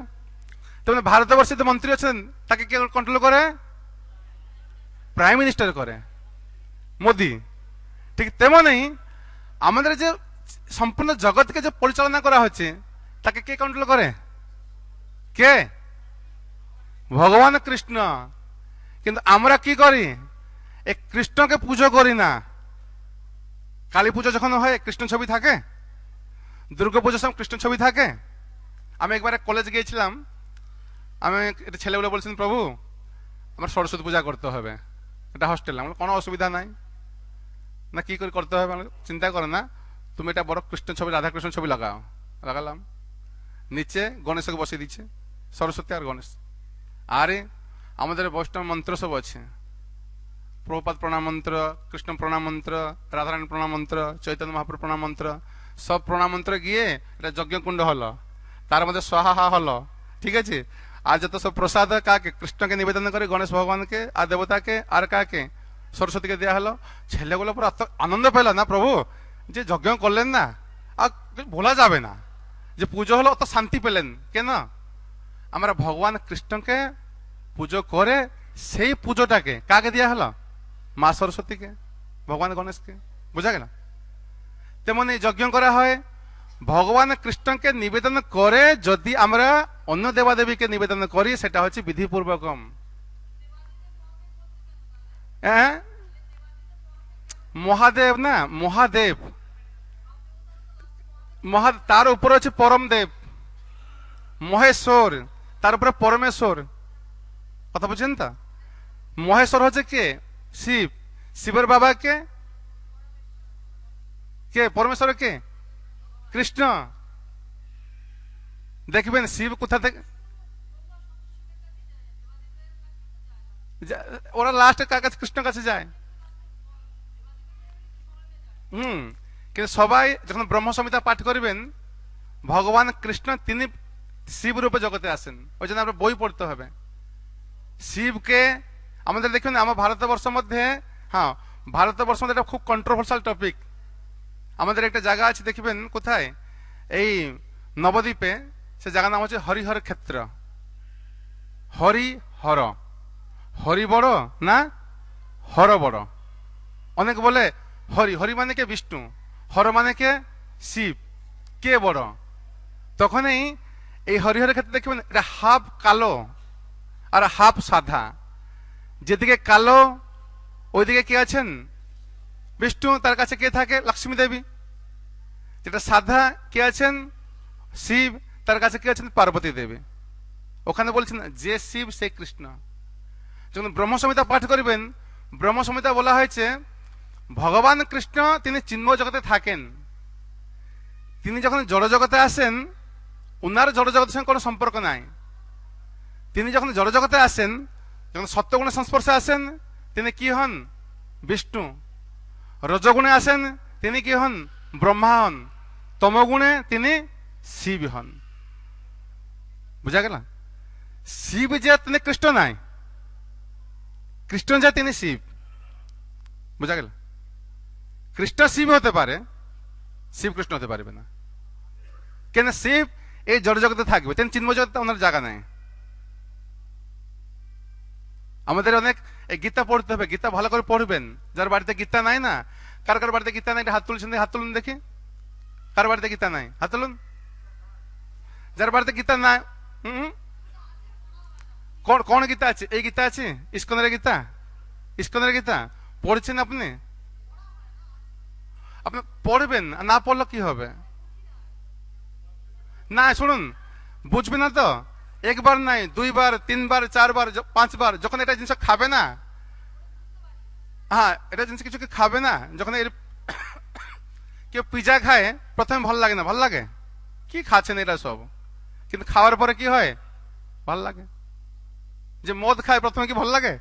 তেমনি ভারতবর্ষে যে মন্ত্রী আছেন তাকে কে কন্ট্রোল করে প্রাইম মিনিস্টার করে মোদি ঠিক তেমনি আমাদের যে সম্পূর্ণ জগৎকে যে পরিচালনা করা হচ্ছে তাকে কে কন্ট্রোল করে কে ভগবান কৃষ্ণ কিন্তু আমরা কি করি এ কৃষ্ণকে পুজো করি না কালী পুজো যখন হয় কৃষ্ণ ছবি থাকে দুর্গা পুজোর সময় কৃষ্ণ ছবি থাকে আমি একবার কলেজ গিয়েছিলাম আমি একটা ছেলেগুলো বলছেন প্রভু আমার সরস্বতী পূজা করতে হবে এটা হস্টেল আমার কোনো অসুবিধা নাই না কি করে করতে হবে চিন্তা করে না তুমি এটা বড় কৃষ্ণ ছবি রাধাকৃষ্ণ ছবি লাগাও লাগালাম নিচে গণেশকে বসে দিচ্ছে সরস্বতী আর গণেশ আরে আমাদের বৈষ্ণব মন্ত্র সব আছে প্রভুপাত প্রণাম মন্ত্র কৃষ্ণ প্রণাম মন্ত্র রাধারানী প্রণাম মন্ত্র চৈতন্য মহাপুর প্রণাম মন্ত্র সব প্রণাম মন্ত্র গিয়ে এটা যজ্ঞকুণ্ড হলো তার মধ্যে সহাহা হলো ঠিক আছে আর যত সব প্রসাদ কাকে কৃষ্ণকে নিবেদন করে গণেশ ভগবানকে আর দেবতাকে আর কাকে সরস্বতীকে দিয়া হলো ছেলেগুলো পুরো আনন্দ পেল না প্রভু যে যজ্ঞ করলেন না আর বলা যাবে না যে পুজো হলো অত শান্তি পেলেন কেন আমরা ভগবান কৃষ্ণকে পুজো করে সেই পুজোটাকে কাকে দিয়া হলো মা সরস্বতীকে ভগবান গণেশকে বোঝা গেল তেমন এই যজ্ঞ করা হয় ভগবান কৃষ্ণকে নিবেদন করে যদি আমরা অন্য দেবাদেবীকে নিবেদন করি সেটা হচ্ছে বিধিপূর্বকম হ্যাঁ মহাদেব না মহাদেব মহা তার উপরে হচ্ছে পরমদেব মহেশ্বর তার উপরে পরমেশ্বর কথা বুঝছেন তা মহেশ্বর হচ্ছে কে শিব শিবের বাবা কে কে পরমেশ্বর কে কৃষ্ণ দেখবেন শিব কোথা থেকে ওরা লাস্টে কার কাছে কৃষ্ণ কাছে যায় হুম কিন্তু সবাই যখন ব্রহ্ম পাঠ করবেন ভগবান কৃষ্ণ তিনি শিব রূপে জগতে আসেন ওই জন্য আমরা বই পড়তে হবে শিবকে আমাদের দেখুন আমার ভারতবর্ষ মধ্যে হ্যাঁ ভারতবর্ষ মধ্যে এটা খুব কন্ট্রোভার্সাল টপিক আমাদের একটা জায়গা আছে দেখবেন কোথায় এই নবদ্বীপে সে জায়গার নাম হচ্ছে হরিহর ক্ষেত্র হরিহর হরি বড় না হর বড় অনেক বলে হরি হরি মানে কে বিষ্ণু হর মানে কে শিব কে বড় তখনই এই হরিহরের ক্ষেত্রে দেখবেন এটা হাফ কালো আর হাফ সাদা যেদিকে কালো ওইদিকে কে আছেন বিষ্ণু তার কাছে কে থাকে লক্ষ্মী দেবী যেটা সাধা কে আছেন শিব তার কাছে কে আছেন পার্বতী দেবী ওখানে বলছেন যে শিব সে কৃষ্ণ যখন ব্রহ্মসমিতা পাঠ করবেন ব্রহ্মসমিতা বলা হয়েছে ভগবান কৃষ্ণ তিনি চিহ্ন জগতে থাকেন তিনি যখন জড় জগতে আসেন উনার জড় জগতের সঙ্গে কোনো সম্পর্ক নাই তিনি যখন জড় জগতে আসেন যখন সত্যগুণের সংস্পর্শে আসেন তিনি কি হন বিষ্ণু রজগুণে আসেন তিনি কি হন ব্রহ্মা হন তমগুণে তিনি শিব হন বুঝা গেল শিব যে তিনি কৃষ্ণ নাই খ্রিস্টান যা তিনি শিব বোঝা গেল খ্রিস্ট শিব হতে পারে শিব কৃষ্ণ হতে পারবে না কেন শিব এই জড় জগতে থাকবে তেন চিন্ময় জগতে ওনার জায়গা নেই আমাদের অনেক এই গীতা পড়তে হবে গীতা ভালো করে পড়বেন যার বাড়িতে গীতা নাই না কার কার বাড়িতে গীতা নাই হাত তুলছেন হাত তুলুন দেখি কার বাড়িতে গীতা নাই হাত তুলুন যার বাড়িতে গীতা নাই হুম কোন কোন গীতা আছে এই গীতা আছে ইস্কনের গীতা ইস্কনের গীতা পড়েছেন আপনি আপনি পড়বেন না পড়লে কি হবে না শুনুন বুঝবে না তো একবার নাই দুইবার তিনবার চারবার পাঁচবার যখন এটা জিনিস খাবে না হ্যাঁ এটা জিনিস কিছু খাবে না যখন এর কেউ পিজা খায় প্রথমে ভালো লাগে না ভালো লাগে কি খাচ্ছেন এটা সব কিন্তু খাওয়ার পরে কি হয় ভাল লাগে যে মদ খায় প্রথমে কি ভালো লাগে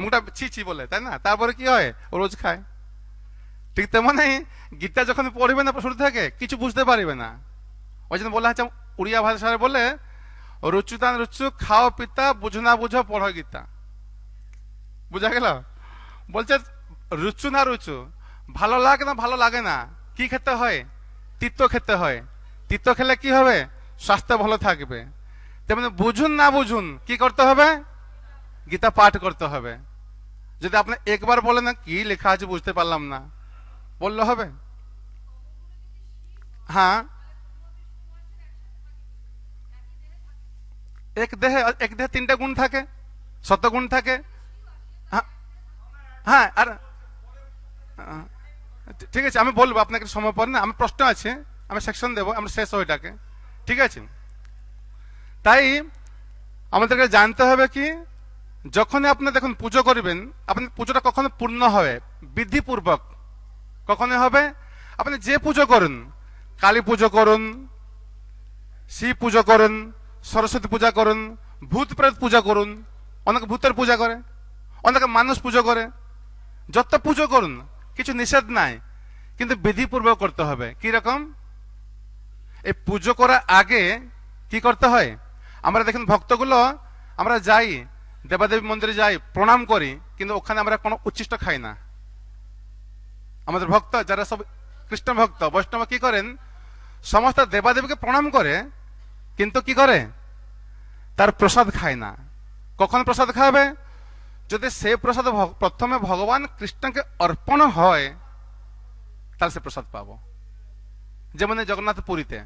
মুখটা ছি ছি বলে তাই না তারপরে কি হয় ও রোজ খায় ঠিক তেমনি গীতা যখন পড়বে না শুরু থেকে কিছু বুঝতে পারবে না ওই জন্য বলা হচ্ছে উড়িয়া ভাষায় বলে রুচুদান রুচু খাও পিতা বুঝো না বুঝো পড়ো গীতা বুঝা গেল বলছে রুচু না রুচু ভালো লাগে না ভালো লাগে না কি খেতে হয় তিত্ত খেতে হয় তিত্ত খেলে কি হবে স্বাস্থ্য ভালো থাকবে তেমন বুঝুন না বুঝুন কি করতে হবে গীতা পাঠ করতে হবে যদি আপনি একবার বলেন কি লেখা আছে বুঝতে পারলাম না বললে হবে হ্যাঁ এক দেহে এক দেহে তিনটা গুণ থাকে শতগুণ থাকে হ্যাঁ, হ্যাঁ আর ঠিক আছে আমি বলবো আপনাকে সময় পর না আমার প্রশ্ন আছে আমি সেকশন দেবো আমরা শেষ ওইটাকে ঠিক আছে তাই আমাদেরকে জানতে হবে কি যখনই আপনি দেখুন পুজো করবেন আপনি পুজোটা কখনো পূর্ণ হবে বিধিপূর্বক কখনো হবে আপনি যে পুজো করুন কালী পুজো করুন শিব পুজো করুন সরস্বতী পূজা করুন ভূত প্রেত পূজা করুন অনেকে ভূতের পূজা করে অনেকে মানুষ পুজো করে যত পুজো করুন কিছু নিষেধ নাই কিন্তু বিধিপূর্বক করতে হবে কি রকম এই পুজো করার আগে কি করতে হয় আমরা দেখুন ভক্তগুলো আমরা যাই দেবাদেবী মন্দিরে যাই প্রণাম করি কিন্তু ওখানে আমরা কোনো উচ্ছিষ্ট খাই না আমাদের ভক্ত যারা সব কৃষ্ণ ভক্ত বৈষ্ণব কি করেন সমস্ত দেবাদেবীকে প্রণাম করে কিন্তু কি করে তার প্রসাদ খায় না কখন প্রসাদ খাবে যদি সে প্রসাদ প্রথমে ভগবান কৃষ্ণকে অর্পণ হয় তাহলে সে প্রসাদ পাব যেমন জগন্নাথ পুরীতে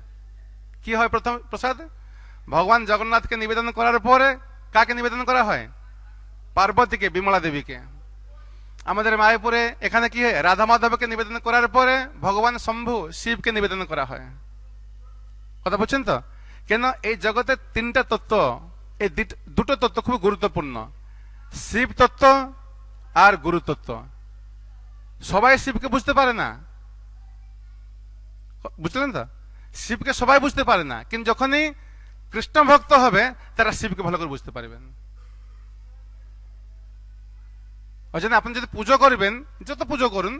কি হয় প্রথম প্রসাদ ভগবান জগন্নাথকে নিবেদন করার পরে কাকে নিবেদন করা হয় পার্বতীকে বিমলা দেবীকে আমাদের মায়াপুরে এখানে কি হয় রাধা মাধবকে নিবেদন করার পরে ভগবান শম্ভু শিবকে নিবেদন করা হয় কথা বুঝছেন তো কেন এই জগতে তিনটা তত্ত্ব এই দুটো তত্ত্ব খুব গুরুত্বপূর্ণ শিব তত্ত্ব আর গুরু তত্ত্ব সবাই শিবকে বুঝতে পারে না বুঝলেন তো শিবকে সবাই বুঝতে পারে না কিন্তু যখনই কৃষ্ণ ভক্ত হবে তারা শিবকে ভালো করে বুঝতে পারবেন ওই আপনি যদি পুজো করবেন যত পুজো করুন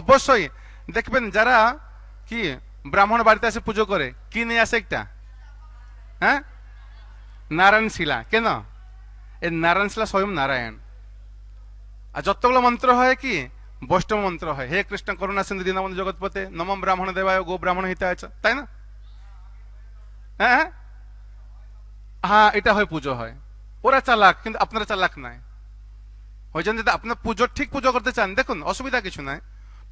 অবশ্যই দেখবেন যারা কি ব্রাহ্মণ বাড়িতে আসে পুজো করে কি নিয়ে আসে একটা হ্যাঁ নারায়ণ শিলা কেন এই নারায়ণ শিলা স্বয়ং নারায়ণ আর যতগুলো মন্ত্র হয় কি বৈষ্ণব মন্ত্র হয় হে কৃষ্ণ করুণা সিন্ধু দীনবন্ধু জগৎপতে নমম ব্রাহ্মণ দেবায় গো ব্রাহ্মণ হিতা আছে তাই না হ্যাঁ, হ্যাঁ? হ্যাঁ এটা হয় পুজো হয় ওরা চালাক কিন্তু আপনারা চালাক নাই হয়েছেন যদি আপনার পুজো ঠিক পুজো করতে চান দেখুন অসুবিধা কিছু নাই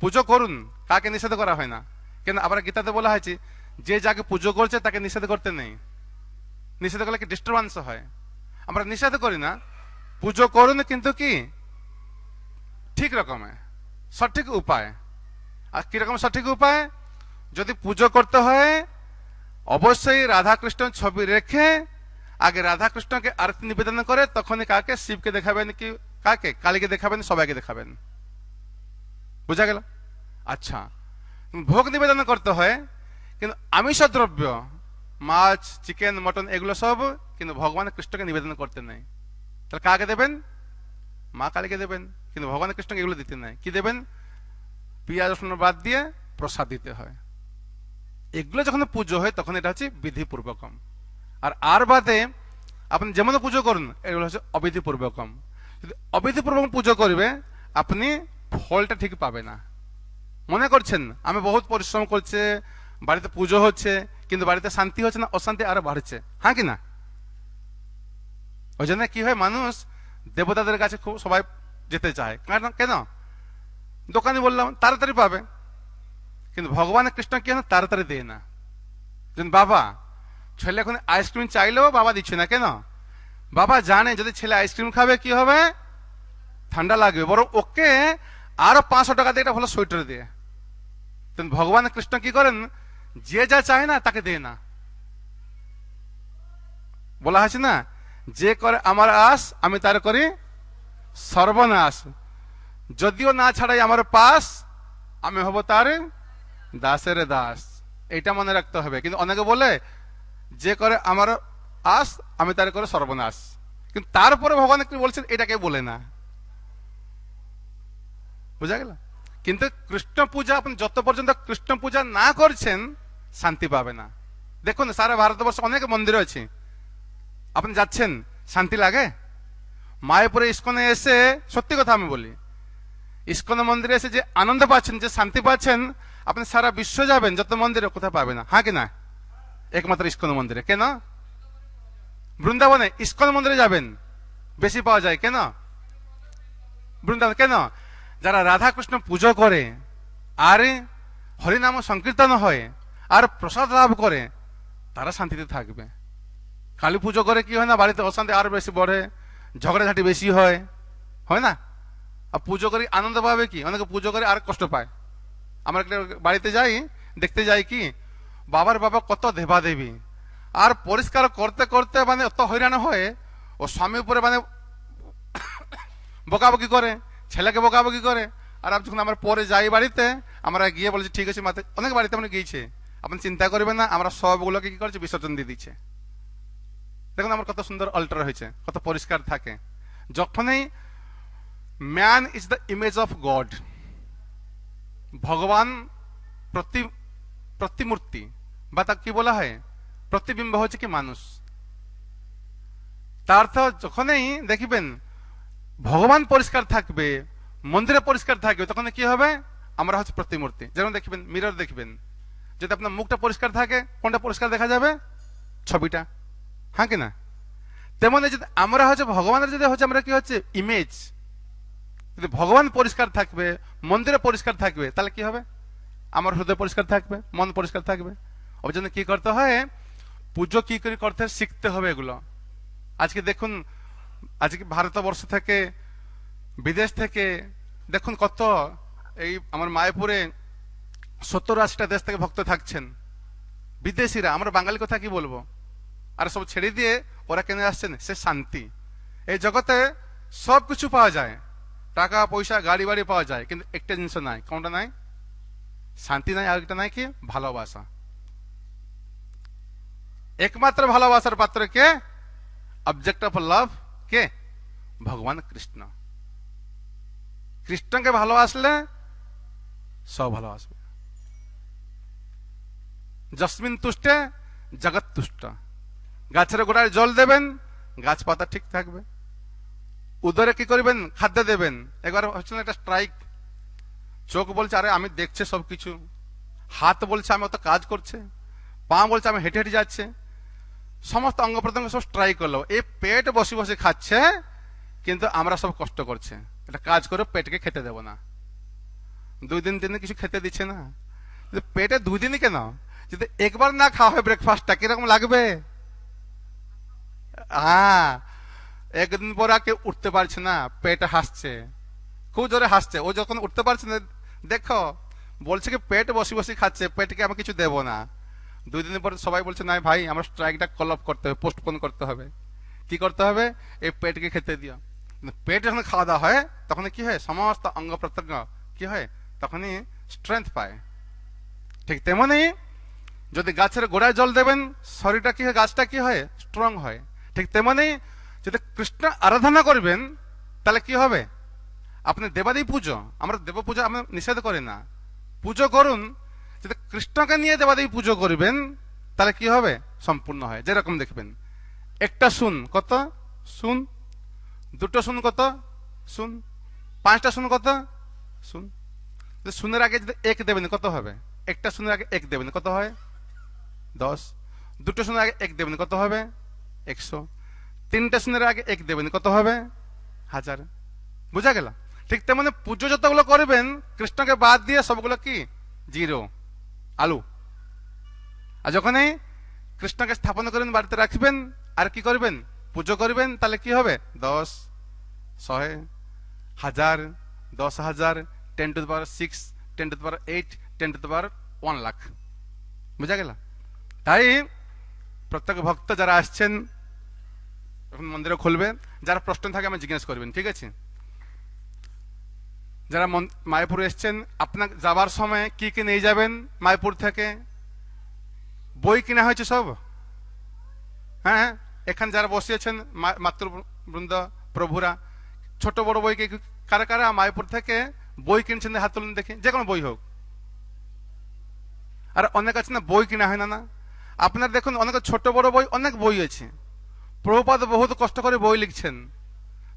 পুজো করুন কাকে নিষেধ করা হয় না কেন আবার গীতাতে বলা হয়েছে যে যাকে পুজো করছে তাকে নিষেধ করতে নেই নিষেধ করলে কি ডিস্টারবেন্স হয় আমরা নিষেধ করি না পুজো করুন কিন্তু কি ঠিক রকমে সঠিক উপায় আর কিরকম সঠিক উপায় যদি পুজো করতে হয় অবশ্যই রাধাকৃষ্ণ ছবি রেখে আগে রাধা কৃষ্ণকে আরতি নিবেদন করে তখনই কাকে শিবকে দেখাবেন কি কাকে কালীকে দেখাবেন সবাইকে দেখাবেন বুঝা গেল আচ্ছা ভোগ নিবেদন করতে হয় কিন্তু আমিষ দ্রব্য মাছ চিকেন মটন এগুলো সব কিন্তু ভগবান কৃষ্ণকে নিবেদন করতে নেই তাহলে কাকে দেবেন মা কালীকে দেবেন কিন্তু ভগবান কৃষ্ণকে এগুলো দিতে নেই কি দেবেন পিঁয়াজ রসুন বাদ দিয়ে প্রসাদ দিতে হয় এগুলো যখন পুজো হয় তখন এটা হচ্ছে বিধিপূর্বকম আর আর বাদে আপনি যেমন পুজো করুন এগুলো হচ্ছে অবিধিপূর্বকম যদি অবিধিপূর্বক পুজো করবে আপনি ফলটা ঠিক পাবে না মনে করছেন আমি বহুত পরিশ্রম করছে বাড়িতে পুজো হচ্ছে কিন্তু বাড়িতে শান্তি হচ্ছে না অশান্তি আরো বাড়ছে হ্যাঁ কি না ওই জন্য কি হয় মানুষ দেবতাদের কাছে খুব সবাই যেতে চায় কারণ কেন দোকানে বললাম তাড়াতাড়ি পাবে কিন্তু ভগবান কৃষ্ণ কি হয় তাড়াতাড়ি দেয় না বাবা ছেলে এখন আইসক্রিম চাইলেও বাবা দিচ্ছে না কেন বাবা জানে যদি ছেলে আইসক্রিম খাবে কি হবে ঠান্ডা লাগবে বরং ওকে আরো পাঁচশো টাকা দিয়ে এটা ভালো সোয়েটার দিয়ে ভগবান কৃষ্ণ কি করেন যে যা চায় না তাকে দেয় না বলা হয়েছে না যে করে আমার আস আমি তার করি সর্বনাশ যদিও না ছাড়াই আমার পাস আমি হব তার দাসের দাস এটা মনে রাখতে হবে কিন্তু অনেকে বলে যে করে আমার আস আমি তার করে সর্বনাশ কিন্তু তারপরে ভগবান একটু বলছেন এটাকে বলে না বুঝা গেল কিন্তু কৃষ্ণ পূজা আপনি যত পর্যন্ত কৃষ্ণ পূজা না করছেন শান্তি পাবে না দেখুন সারা ভারতবর্ষ অনেক মন্দির আছে আপনি যাচ্ছেন শান্তি লাগে মায়াপুরে ইস্কনে এসে সত্যি কথা আমি বলি ইস্কনে মন্দিরে এসে যে আনন্দ পাচ্ছেন যে শান্তি পাচ্ছেন আপনি সারা বিশ্ব যাবেন যত মন্দিরে কোথায় পাবে না হ্যাঁ কি না একমাত্র ইস্কন মন্দিরে কেন বৃন্দাবনে ইস্কন মন্দিরে যাবেন বেশি পাওয়া যায় কেন বৃন্দাবন কেন যারা রাধাকৃষ্ণ পুজো করে আর হরিনাম সংকীর্তন হয় আর প্রসাদ লাভ করে তারা শান্তিতে থাকবে কালী পুজো করে কি হয় না বাড়িতে অশান্তি আরো বেশি বড়ে ঝগড়াঝাটি বেশি হয় হয় না আর পুজো করে আনন্দ পাবে কি অনেকে পুজো করে আর কষ্ট পায় আমরা বাড়িতে যাই দেখতে যাই কি বাবার বাবা কত দেবা দেবী আর পরিষ্কার করতে করতে মানে অত হইরান হয় ও স্বামী উপরে মানে বকাবকি করে ছেলেকে বকাবকি করে আর আপনি যখন আমরা পরে যাই বাড়িতে আমরা গিয়ে বলছি ঠিক আছে মাতে অনেক বাড়িতে আমরা মানে গিয়েছে আপনি চিন্তা করবেন না আমরা সবগুলোকে কি করছে বিসর্জন দিয়ে দিচ্ছে দেখুন আমার কত সুন্দর অল্টার হয়েছে কত পরিষ্কার থাকে যখনই man is the image of God ভগবান প্রতি প্রতিমূর্তি বা তাকে কি বলা হয় প্রতিবিম্ব হচ্ছে কি মানুষ তার অর্থ যখনই দেখিবেন ভগবান পরিষ্কার থাকবে মন্দিরে পরিষ্কার থাকবে তখন কি হবে আমরা হচ্ছে প্রতিমূর্তি যেমন দেখবেন মিরর দেখবেন যদি আপনার মুখটা পরিষ্কার থাকে কোনটা পরিষ্কার দেখা যাবে ছবিটা হ্যাঁ কি না তেমনি যদি আমরা হচ্ছে ভগবানের যদি হচ্ছে আমরা কি হচ্ছে ইমেজ যদি ভগবান পরিষ্কার থাকবে মন্দিরে পরিষ্কার থাকবে তাহলে কি হবে আমার হৃদয় পরিষ্কার থাকবে মন পরিষ্কার থাকবে ওর জন্য কি করতে হয় পুজো কি করে করতে শিখতে হবে এগুলো আজকে দেখুন আজকে ভারতবর্ষ থেকে বিদেশ থেকে দেখুন কত এই আমার মায়াপুরে সত্তর আশিটা দেশ থেকে ভক্ত থাকছেন বিদেশিরা আমরা বাঙালি কথা কি বলবো আর সব ছেড়ে দিয়ে ওরা কেন আসছেন সে শান্তি এই জগতে সব কিছু পাওয়া যায় টাকা পয়সা গাড়ি বাড়ি পাওয়া যায় কিন্তু একটা জিনিস নাই কোনটা নাই শান্তি নাই আরেকটা নাই কি ভালোবাসা একমাত্র ভালোবাসার পাত্র কে অবজেক্ট অফ লাভ কে ভগবান কৃষ্ণ কৃষ্ণকে ভালোবাসলে সব ভালোবাসবে জসমিন তুষ্টে জগৎ তুষ্ট গাছের গোড়ায় জল দেবেন গাছ পাতা ঠিক থাকবে উদরে কি করবেন খাদ্য দেবেন একবার হচ্ছিল একটা স্ট্রাইক চোখ বলছে আরে আমি দেখছে সবকিছু হাত বলছে আমি অত কাজ করছে পা বলছে আমি হেঁটে হেঁটে যাচ্ছে সমস্ত অঙ্গ প্রত্যঙ্গ সব স্ট্রাইক করলো এই পেট বসে বসে খাচ্ছে কিন্তু আমরা সব কষ্ট করছে এটা কাজ করে পেটকে খেতে দেব না দুই দিন তিন কিছু খেতে দিচ্ছে না পেটে দুই দিনই কেন যদি একবার না খাওয়া হয় ব্রেকফাস্টটা কিরকম লাগবে হ্যাঁ একদিন পর আর কেউ উঠতে পারছে না পেট হাসছে খুব জোরে হাসছে ও যখন উঠতে পারছে না দেখো বলছে কি পেট বসে বসে খাচ্ছে পেটকে আমি কিছু দেব না দুই দিন পরে সবাই বলছে না ভাই আমার স্ট্রাইকটা কল অফ করতে হবে পোস্টপোন করতে হবে কি করতে হবে এই পেটকে খেতে দিও পেট যখন খাওয়া দাওয়া হয় তখন কি হয় সমস্ত অঙ্গ প্রত্যঙ্গ কি হয় তখনই স্ট্রেংথ পায় ঠিক তেমনি যদি গাছের গোড়ায় জল দেবেন শরীরটা কি হয় গাছটা কি হয় স্ট্রং হয় ঠিক তেমনি যদি কৃষ্ণ আরাধনা করবেন তাহলে কি হবে আপনি দেবাদি পুজো আমরা দেব পুজো আমরা নিষেধ করি না পুজো করুন যদি কৃষ্ণকে নিয়ে দেবাদেবী পুজো করবেন তাহলে কি হবে সম্পূর্ণ হয় যেরকম দেখবেন একটা শুন কত শুন দুটো শুন কত শুন পাঁচটা শুন কত শুন শুনের আগে যদি এক দেবেন কত হবে একটা শুনের আগে এক দেবেন কত হয় দশ দুটো শুনের আগে এক দেবেন কত হবে একশো তিনটা শুনের আগে এক দেবেন কত হবে হাজার বুঝা গেল ঠিক তেমনি পুজো যতগুলো করবেন কৃষ্ণকে বাদ দিয়ে সবগুলো কি জিরো আলু আর যখনই কৃষ্ণকে স্থাপন করবেন বাড়িতে রাখবেন আর কি করবেন পুজো করবেন তাহলে কি হবে দশ শহে হাজার দশ হাজার ten to power six ten to power eight ten to power one lakh বুঝা গেল তাই প্রত্যেক ভক্ত যারা আসছেন এখন মন্দিরে খুলবে যারা প্রশ্ন থাকে আমি জিজ্ঞেস করবেন ঠিক আছে যারা মায়াপুর এসছেন আপনার যাবার সময় কি কি নিয়ে যাবেন মায়াপুর থেকে বই কিনা হয়েছে সব হ্যাঁ, হ্যাঁ। এখানে যারা বসিয়েছেন মাতৃবৃন্দ প্রভুরা ছোট বড় বই কারা কারা মায়াপুর থেকে বই কিনছেন হাত তুলেন দেখে যে কোনো বই হোক আর অনেক আছে না বই কিনা হয় না না আপনার দেখুন অনেক ছোট বড় বই অনেক বই আছে প্রভুপাত বহুত কষ্ট করে বই লিখছেন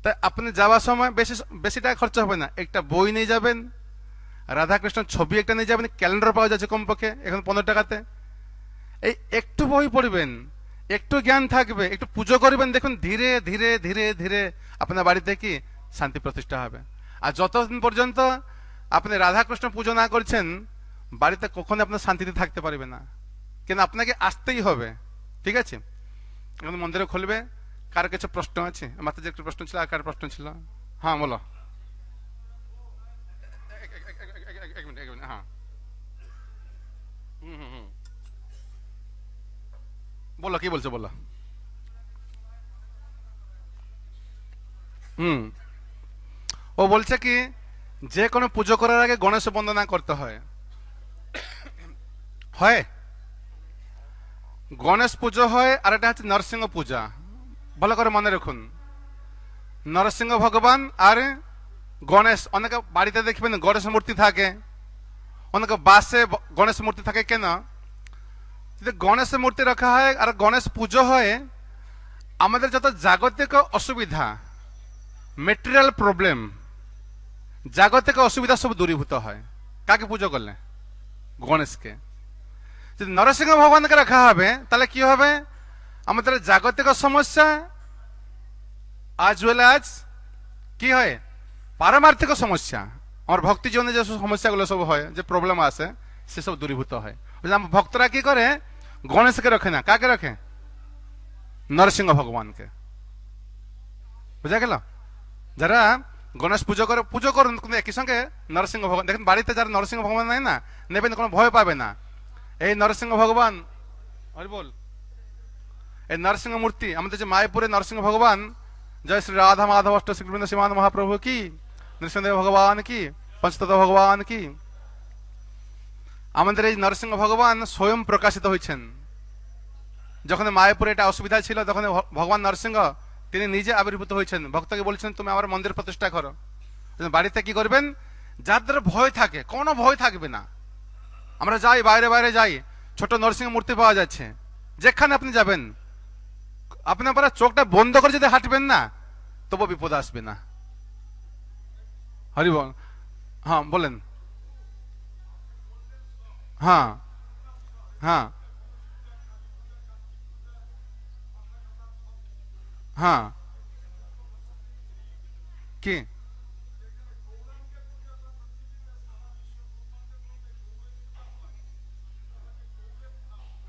তাই আপনি যাওয়ার সময় বেশি বেশি টাকা খরচা হবে না একটা বই নিয়ে যাবেন রাধাকৃষ্ণ ছবি একটা নিয়ে যাবেন ক্যালেন্ডার পাওয়া যাচ্ছে কমপক্ষে এখন পনেরো টাকাতে এই একটু বই পড়বেন একটু জ্ঞান থাকবে একটু পুজো করবেন দেখুন ধীরে ধীরে ধীরে ধীরে আপনার বাড়িতে কি শান্তি প্রতিষ্ঠা হবে আর যতদিন পর্যন্ত আপনি রাধাকৃষ্ণ পুজো না করছেন বাড়িতে কখনো আপনার শান্তিতে থাকতে পারবে না কিন্তু আপনাকে আসতেই হবে ঠিক আছে এখন মন্দিরে খুলবে কারো কিছু প্রশ্ন আছে মাত্র যে একটা প্রশ্ন ছিল আর কারো প্রশ্ন ছিল হ্যাঁ বলো হ্যাঁ হুম হুম বলো কি বলছো বলো হুম ও বলছে কি যে কোনো পুজো করার আগে গণেশ বন্দনা করতে হয় হয় গণেশ পুজো হয় আর এটা হচ্ছে নরসিংহ পূজা ভালো করে মনে রাখুন নরসিংহ ভগবান আর গণেশ অনেকে বাড়িতে দেখবেন গণেশ মূর্তি থাকে অনেকে বাসে গণেশ মূর্তি থাকে কেন যদি গণেশ মূর্তি রাখা হয় আর গণেশ পুজো হয় আমাদের যত জাগতিক অসুবিধা মেটেরিয়াল প্রবলেম জাগতিক অসুবিধা সব দূরীভূত হয় কাকে পুজো করলে গণেশকে যদি নরসিংহ ভগবানকে রাখা হবে তাহলে কি হবে আমাদের জাগতিক সমস্যা আজ ওয়েল আজ কি হয় পারমার্থিক সমস্যা আমার ভক্তি জীবনে যেসব সমস্যাগুলো সব হয় যে প্রবলেম আসে সেসব দূরীভূত হয় আমার ভক্তরা কি করে গণেশকে রাখে না কাকে রাখে নরসিংহ ভগবানকে বুঝা গেল যারা গণেশ পুজো করে পুজো করুন কিন্তু একই সঙ্গে নরসিংহ ভগবান দেখেন বাড়িতে যারা নরসিংহ ভগবান নাই না নেবেন কোনো ভয় পাবে না এই নরসিংহ ভগবান হরি বল এই নরসিংহ মূর্তি আমাদের যে মায়াপুরে নরসিংহ ভগবান জয় শ্রী রাধা মাধব অষ্ট শ্রীবৃন্দ শ্রীমান মহাপ্রভু কি নৃসিংহদেব ভগবান কি পঞ্চত ভগবান কি আমাদের এই নরসিংহ ভগবান স্বয়ং প্রকাশিত হয়েছেন যখন মায়াপুরে এটা অসুবিধা ছিল তখন ভগবান নরসিংহ তিনি নিজে আবির্ভূত হয়েছেন ভক্তকে বলছেন তুমি আমার মন্দির প্রতিষ্ঠা করো বাড়িতে কি করবেন যাদের ভয় থাকে কোনো ভয় থাকবে না আমরা যাই বাইরে বাইরে যাই ছোট নরসিংহ মূর্তি পাওয়া যাচ্ছে যেখানে আপনি যাবেন আপনি আপনার চোখটা বন্ধ করে যদি হাঁটবেন না তবু বিপদ আসবে না হরিব হ্যাঁ বলেন হ্যাঁ হ্যাঁ হ্যাঁ কি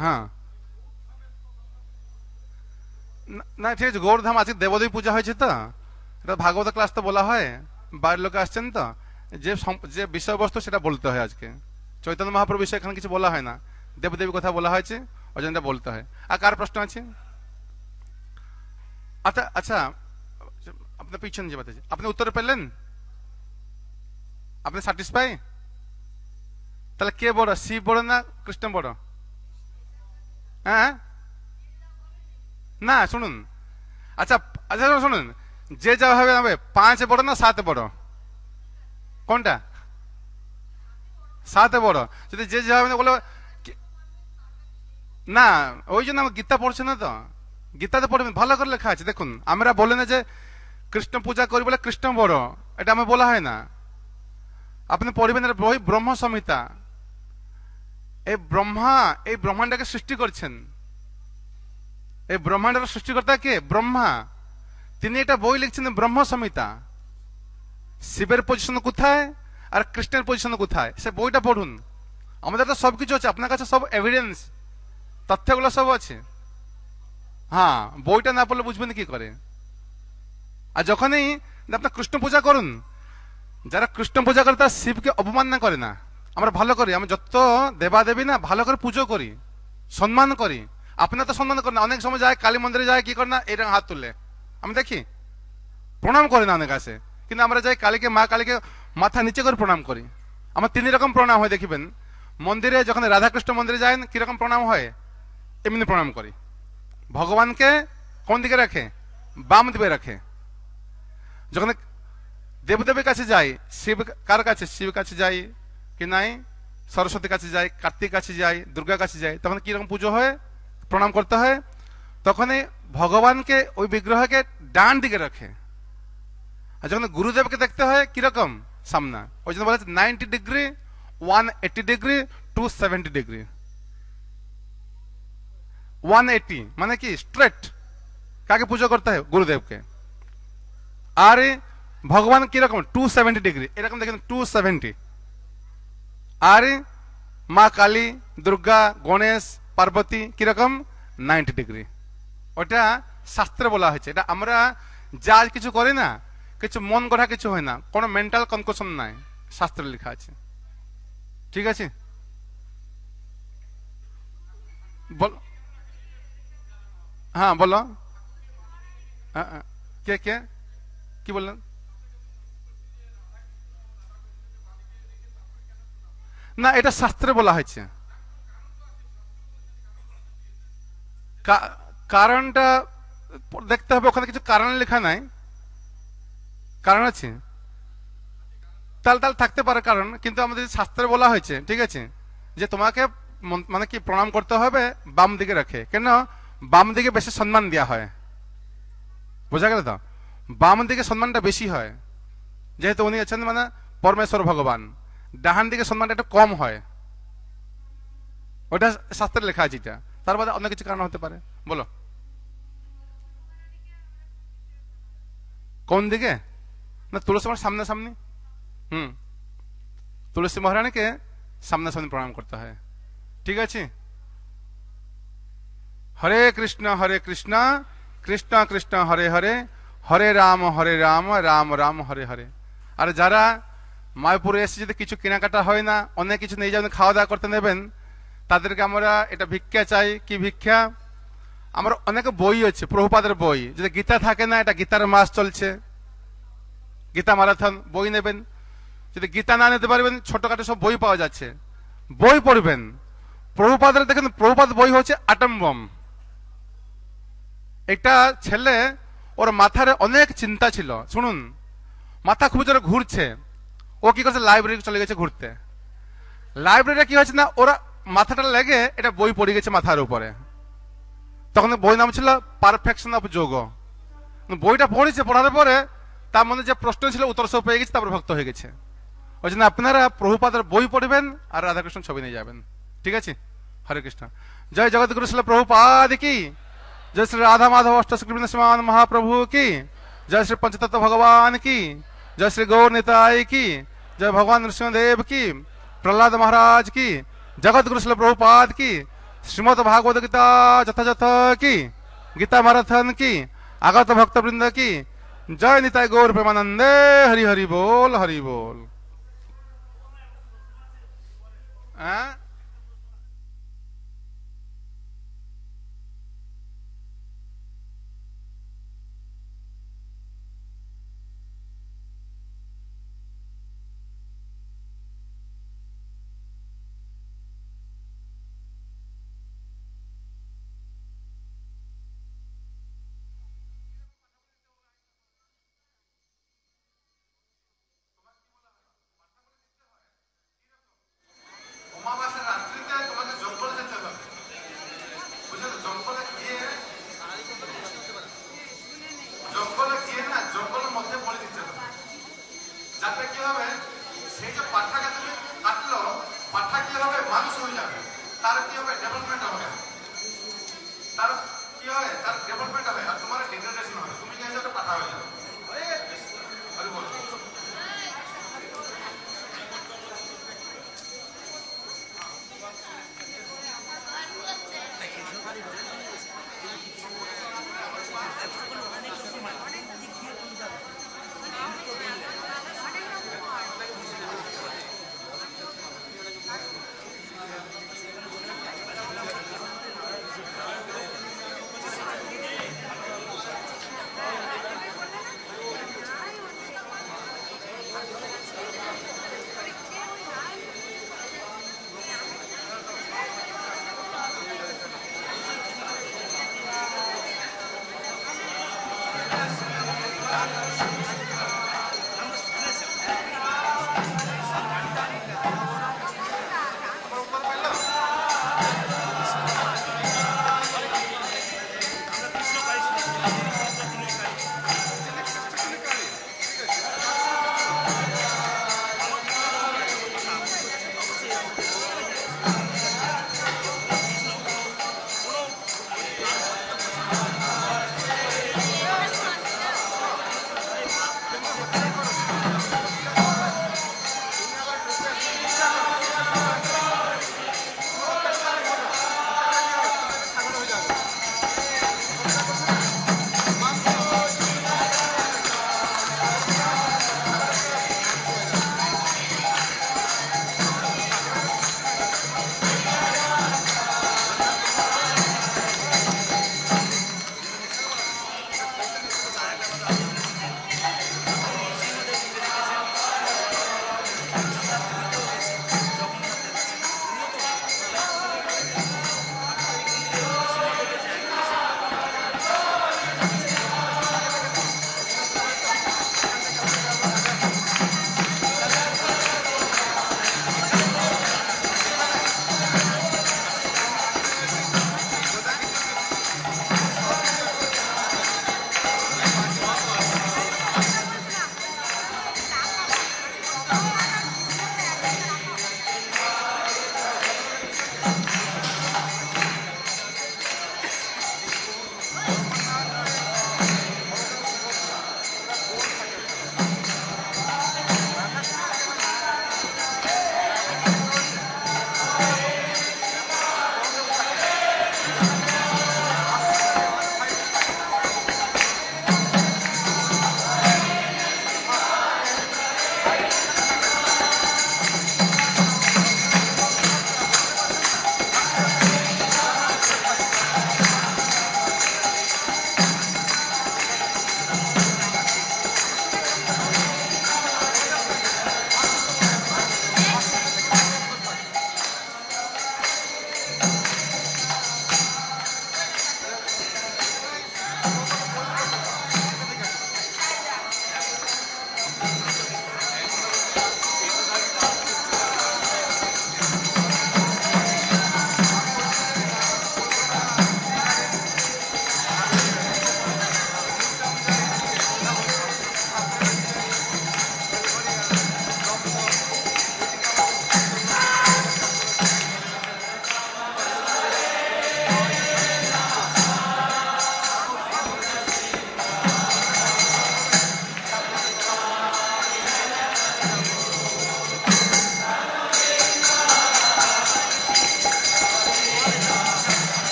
হ্যাঁ না ঠিক আছে গৌরধাম আজকে দেবদেবী পূজা হয়েছে তো এটা ভাগবত ক্লাস তো বলা হয় বাইরের লোকে আসছেন তো যে যে বিষয়বস্তু সেটা বলতে হয় আজকে চৈতন্য মহাপ্রভু বিষয়ে এখানে কিছু বলা হয় না দেবদেবী কথা বলা হয়েছে অজন্তা বলতে হয় আর কার প্রশ্ন আছে আচ্ছা আচ্ছা আপনার পিছনে যে বাতাছে আপনি উত্তর পেলেন আপনি স্যাটিসফাই তাহলে কে বড় শিব বড় না কৃষ্ণ বড় হ্যাঁ না শুনুন আচ্ছা আচ্ছা শুনুন যে যা হবে হবে পাঁচ বড় না সাত বড় কোনটা সাত বড় যদি যে যা হবে না বলে না ওই জন্য আমার গীতা পড়ছে না তো গীতাতে পড়বে ভালো করে লেখা আছে দেখুন আমরা বলে না যে কৃষ্ণ পূজা করি বলে কৃষ্ণ বড় এটা আমার বলা হয় না আপনি পড়বেন বই ব্রহ্ম সংহিতা এই ব্রহ্মা এই ব্রহ্মাণ্ডকে সৃষ্টি করছেন এই ব্রহ্মাণ্ডের সৃষ্টিকর্তা কে ব্রহ্মা তিনি এটা বই লিখছেন ব্রহ্ম সমিতা শিবের পজিশন কোথায় আর কৃষ্ণের পজিশন কোথায় সে বইটা পড়ুন আমাদের তো সব কিছু আছে আপনার কাছে সব এভিডেন্স তথ্যগুলো সব আছে হ্যাঁ বইটা না পড়লে বুঝবেন কি করে আর যখনই আপনার কৃষ্ণ পূজা করুন যারা কৃষ্ণ পূজা করে তারা শিবকে অপমান না করে না আমরা ভালো করি আমরা যত দেবাদেবী না ভালো করে পুজো করি সম্মান করি আপনার তো সম্মান করেন অনেক সময় যায় কালী মন্দিরে যায় কি করে না এটা হাত তুলে আমি দেখি প্রণাম করে না অনেক আছে কিন্তু আমরা যাই কালীকে মা কালীকে মাথা নিচে করে প্রণাম করি আমার তিন রকম প্রণাম হয় দেখিবেন মন্দিরে যখন রাধাকৃষ্ণ মন্দিরে যায় কিরকম প্রণাম হয় এমনি প্রণাম করি ভগবানকে কোন দিকে রাখে বাম দিকে রাখে যখন দেবদেবের কাছে যাই শিব কার কাছে শিব কাছে যাই কি নাই সরস্বতীর কাছে যাই কার্তিক কাছে যাই দুর্গা কাছে যাই তখন কিরকম পুজো হয় प्रणाम करते हैं तक भगवान के ओ विग्रह के डान दिखे रखे जो गुरुदेव के देखते हैं कीरकम सामना और जो बोला ninety degree one eighty degree two seventy degree one eighty मान कि स्ट्रेट क्या पूजा करता है गुरुदेव के आर भगवान कीरकम टू सेवेंटी डिग्री ए रखम देखें टू सेवेंटी आर माँ काली दुर्गा गणेश পার্বতী কিরকম নাইনটি ডিগ্রি ওটা শাস্ত্রে বলা হয়েছে এটা আমরা যা কিছু করি না কিছু মন গড়া কিছু হয় না কোনো মেন্টাল কনকশন নাই শাস্ত্রে লেখা আছে ঠিক আছে বল হ্যাঁ বলো হ্যাঁ, হ্যাঁ। কে কে কি বললেন না এটা শাস্ত্রে বলা হয়েছে কারণটা দেখতে হবে ওখানে কিছু কারণ লেখা নাই কারণ আছে তাহলে তাহলে থাকতে পারে কারণ কিন্তু আমাদের শাস্ত্রে বলা হয়েছে ঠিক আছে যে তোমাকে মানে কি প্রণাম করতে হবে বাম দিকে রাখে কেন বাম দিকে বেশি সম্মান দেওয়া হয় বোঝা গেল তো বাম দিকে সম্মানটা বেশি হয় যেহেতু উনি আছেন মানে পরমেশ্বর ভগবান ডাহান দিকে সম্মানটা একটু কম হয় ওটা শাস্ত্রে লেখা আছে এটা তার বাদে অন্য কিছু কারণ হতে পারে বলো কোন দিকে না তুলসী সামনে সামনাসামনি হুম তুলসী মহারানীকে সামনাসামনি প্রণাম করতে হয় ঠিক আছে হরে কৃষ্ণ হরে কৃষ্ণ কৃষ্ণ কৃষ্ণ হরে হরে হরে রাম হরে রাম রাম রাম হরে হরে আর যারা মায়াপুরে এসে যদি কিছু কেনাকাটা হয় না অনেক কিছু নিয়ে যাবেন খাওয়া দাওয়া করতে নেবেন তাদেরকে আমরা এটা ভিক্ষা চাই কি ভিক্ষা আমার অনেক বই আছে প্রভুপাদের বই যদি গীতা থাকে না এটা গীতার মাস চলছে গীতা মারাথন বই নেবেন যদি গীতা না নিতে পারবেন ছোটখাটো সব বই পাওয়া যাচ্ছে বই পড়বেন প্রভুপাদের দেখেন প্রভুপাদ বই হচ্ছে আটম্বম একটা ছেলে ওর মাথার অনেক চিন্তা ছিল শুনুন মাথা খুব জোরে ঘুরছে ও কি করছে লাইব্রেরি চলে গেছে ঘুরতে লাইব্রেরি কি হয়েছে না ওরা মাথাটা লেগে এটা বই পড়ে গেছে মাথার উপরে তখন বই নাম ছিল পারফেকশন অফ যোগ বইটা পড়েছে পড়ার পরে তার মধ্যে যে প্রশ্ন ছিল উত্তর সব পেয়ে গেছে তারপর ভক্ত হয়ে গেছে ওই জন্য আপনারা প্রভুপাদের বই পড়বেন আর রাধাকৃষ্ণ ছবি নিয়ে যাবেন ঠিক আছে হরে কৃষ্ণ জয় জগৎগুরু শিল প্রভুপাদ কি জয় শ্রী রাধা মাধব অষ্টশ্রী মহাপ্রভু কি জয় শ্রী পঞ্চতত্ত্ব ভগবান কি জয় শ্রী গৌর নিতাই কি জয় ভগবান নৃসিংহদেব কি প্রহ্লাদ মহারাজ কি जगत गुरु प्रभुपाद की श्रीमद भागवत गीता जथाजथ की गीता माराथन की आगत भक्त वृंद की जय नीता गौर प्रेमानंदे हरि हरि बोल हरि बोल आ? हाँ? ৰাতি হ'ব ডেভেলপমেণ্ট হ'ব তাৰ কি হয় তাৰ ডেভেলপমেণ্ট হ'ব আৰু তোমাৰ ডিগ্ৰেডেশ্যন হয় তুমি কেনেকৈ পাতা হৈ যাব আৰু বলো